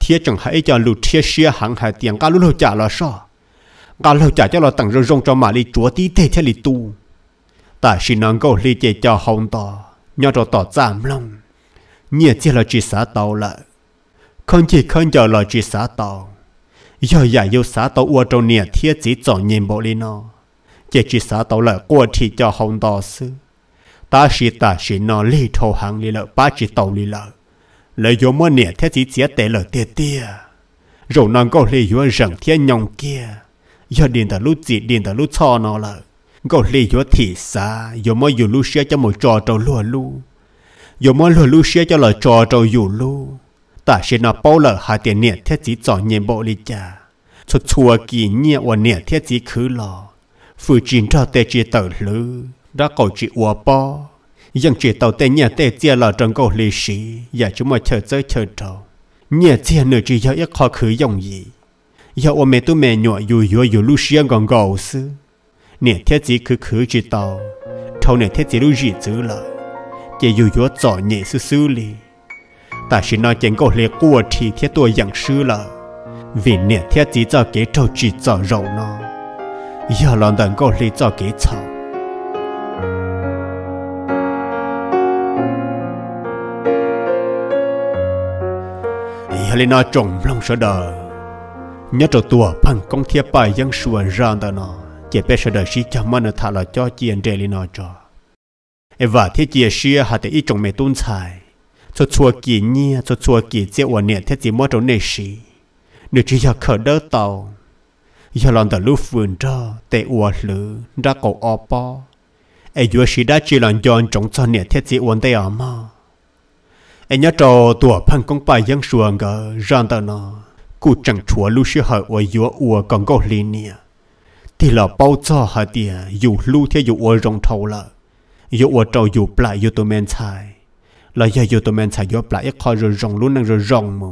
thiết chẳng hãy cho lưu thiết xia hẳn hải tiền cả lúc lâu trả là sao cả lâu trả cho là tặng rong rong cho mà đi chúa tí tê theo lý tu ta xin nâng cầu lý chế cho hồng to nhỏ cho tỏ giảm lòng nhẹ chỉ là chỉ xã tàu lại không chỉ không giờ là chỉ xã tàu giờ giờ yêu xã tàu ua trâu nè thiết chỉ chọn nhìn bộ lên nó chỉ chỉ xã tàu là qua thì cho hồng đỏ sư ta chỉ ta chỉ nó lì thâu hàng lì lợ ba chỉ tàu lì lợ lời vô mơ nè thiết chỉ chia tệ lợ tia tia rồi nó có lì vô rừng thiết nhông kia giờ điền ta lúc gì điền ta lúc cho nó lợ có lì vô thị xã vô mơ vô lúc xe cho một trò trâu lùa lù vô mơ lùa lù xe cho lời trò trâu dù lù ta sẽ nó bao lỡ hai tiền nhiệt thiết chỉ cho nhiệm bộ lý cha cho chùa kỳ nhẹ và nhiệt thiết chỉ khứ lò phụ chính cho tế chỉ tờ lư đã cầu chỉ ua bò nhưng chỉ tàu tế nhẹ tế chia là trong cầu lý sĩ và chúng mà chờ chơi chờ trâu nhiệt chia nửa chỉ do ít khó khứ dòng gì giờ ôm mẹ tu mẹ nhọ dù dù dù lúc xuyên còn gầu sư nhiệt thiết chỉ khứ khứ chỉ tàu thâu nhẹ thiết chỉ lúc gì giữ lại chỉ dù dù cho nhẹ sư sư liền 但是那经过了过体贴多样式了，vì nè thiết chỉ cho cái trâu chỉ cho rầu nó, giờ lần đầu có lý cho cái thầu. giờ lên nó trồng lòng sợ đời, nhớ trâu tua bằng công thiết bài dân suôn ra đó nó, chỉ biết sợ đời chỉ cho mình thà là cho chiên để nó cho, và thiết chỉ xưa hạt để ít trồng mè tuôn xài cho chùa kỳ nhi cho chùa kỳ chế ổn niệm thế chỉ mua trống nề sĩ nửa chỉ giờ khởi đỡ tàu giờ lòng tờ lúc vườn trơ tệ ủa lử ra cổ o po ai vừa sĩ đã chỉ lòng dọn trống cho niệm thế chỉ ổn tây ở mà ai nhớ trò tủa phân công bài dân xuồng gờ rằng tờ nó cụ chẳng chùa lúc sĩ hở ủa vừa ủa còn có lý niệm thì là bao cho hả tiề dù lưu thế dù ủa rồng thầu lợ dù ủa trâu dù lại dù tụi men chai là giờ dù tụi mình sẽ giúp lại ít khỏi rồi rong luôn năng rồi rồng mà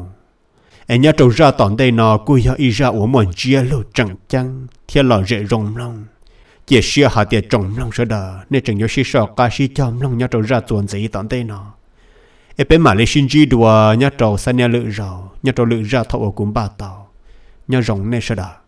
em nhớ trâu ra tòn đây nọ cô giờ y ra uống mòn chia lô chẳng chăng thiên lò rễ rong long chỉ xia hạ tiệt trồng long sơ đờ nên chẳng nhớ xí sợ ca xí chom long nhớ trâu ra tuần gì tòn đây nọ em bé mà lấy xin chi đùa nhớ trâu sang nhà lự rào, nhớ trâu lự ra thọ ở cúm bà tàu nhớ rong nên sơ đờ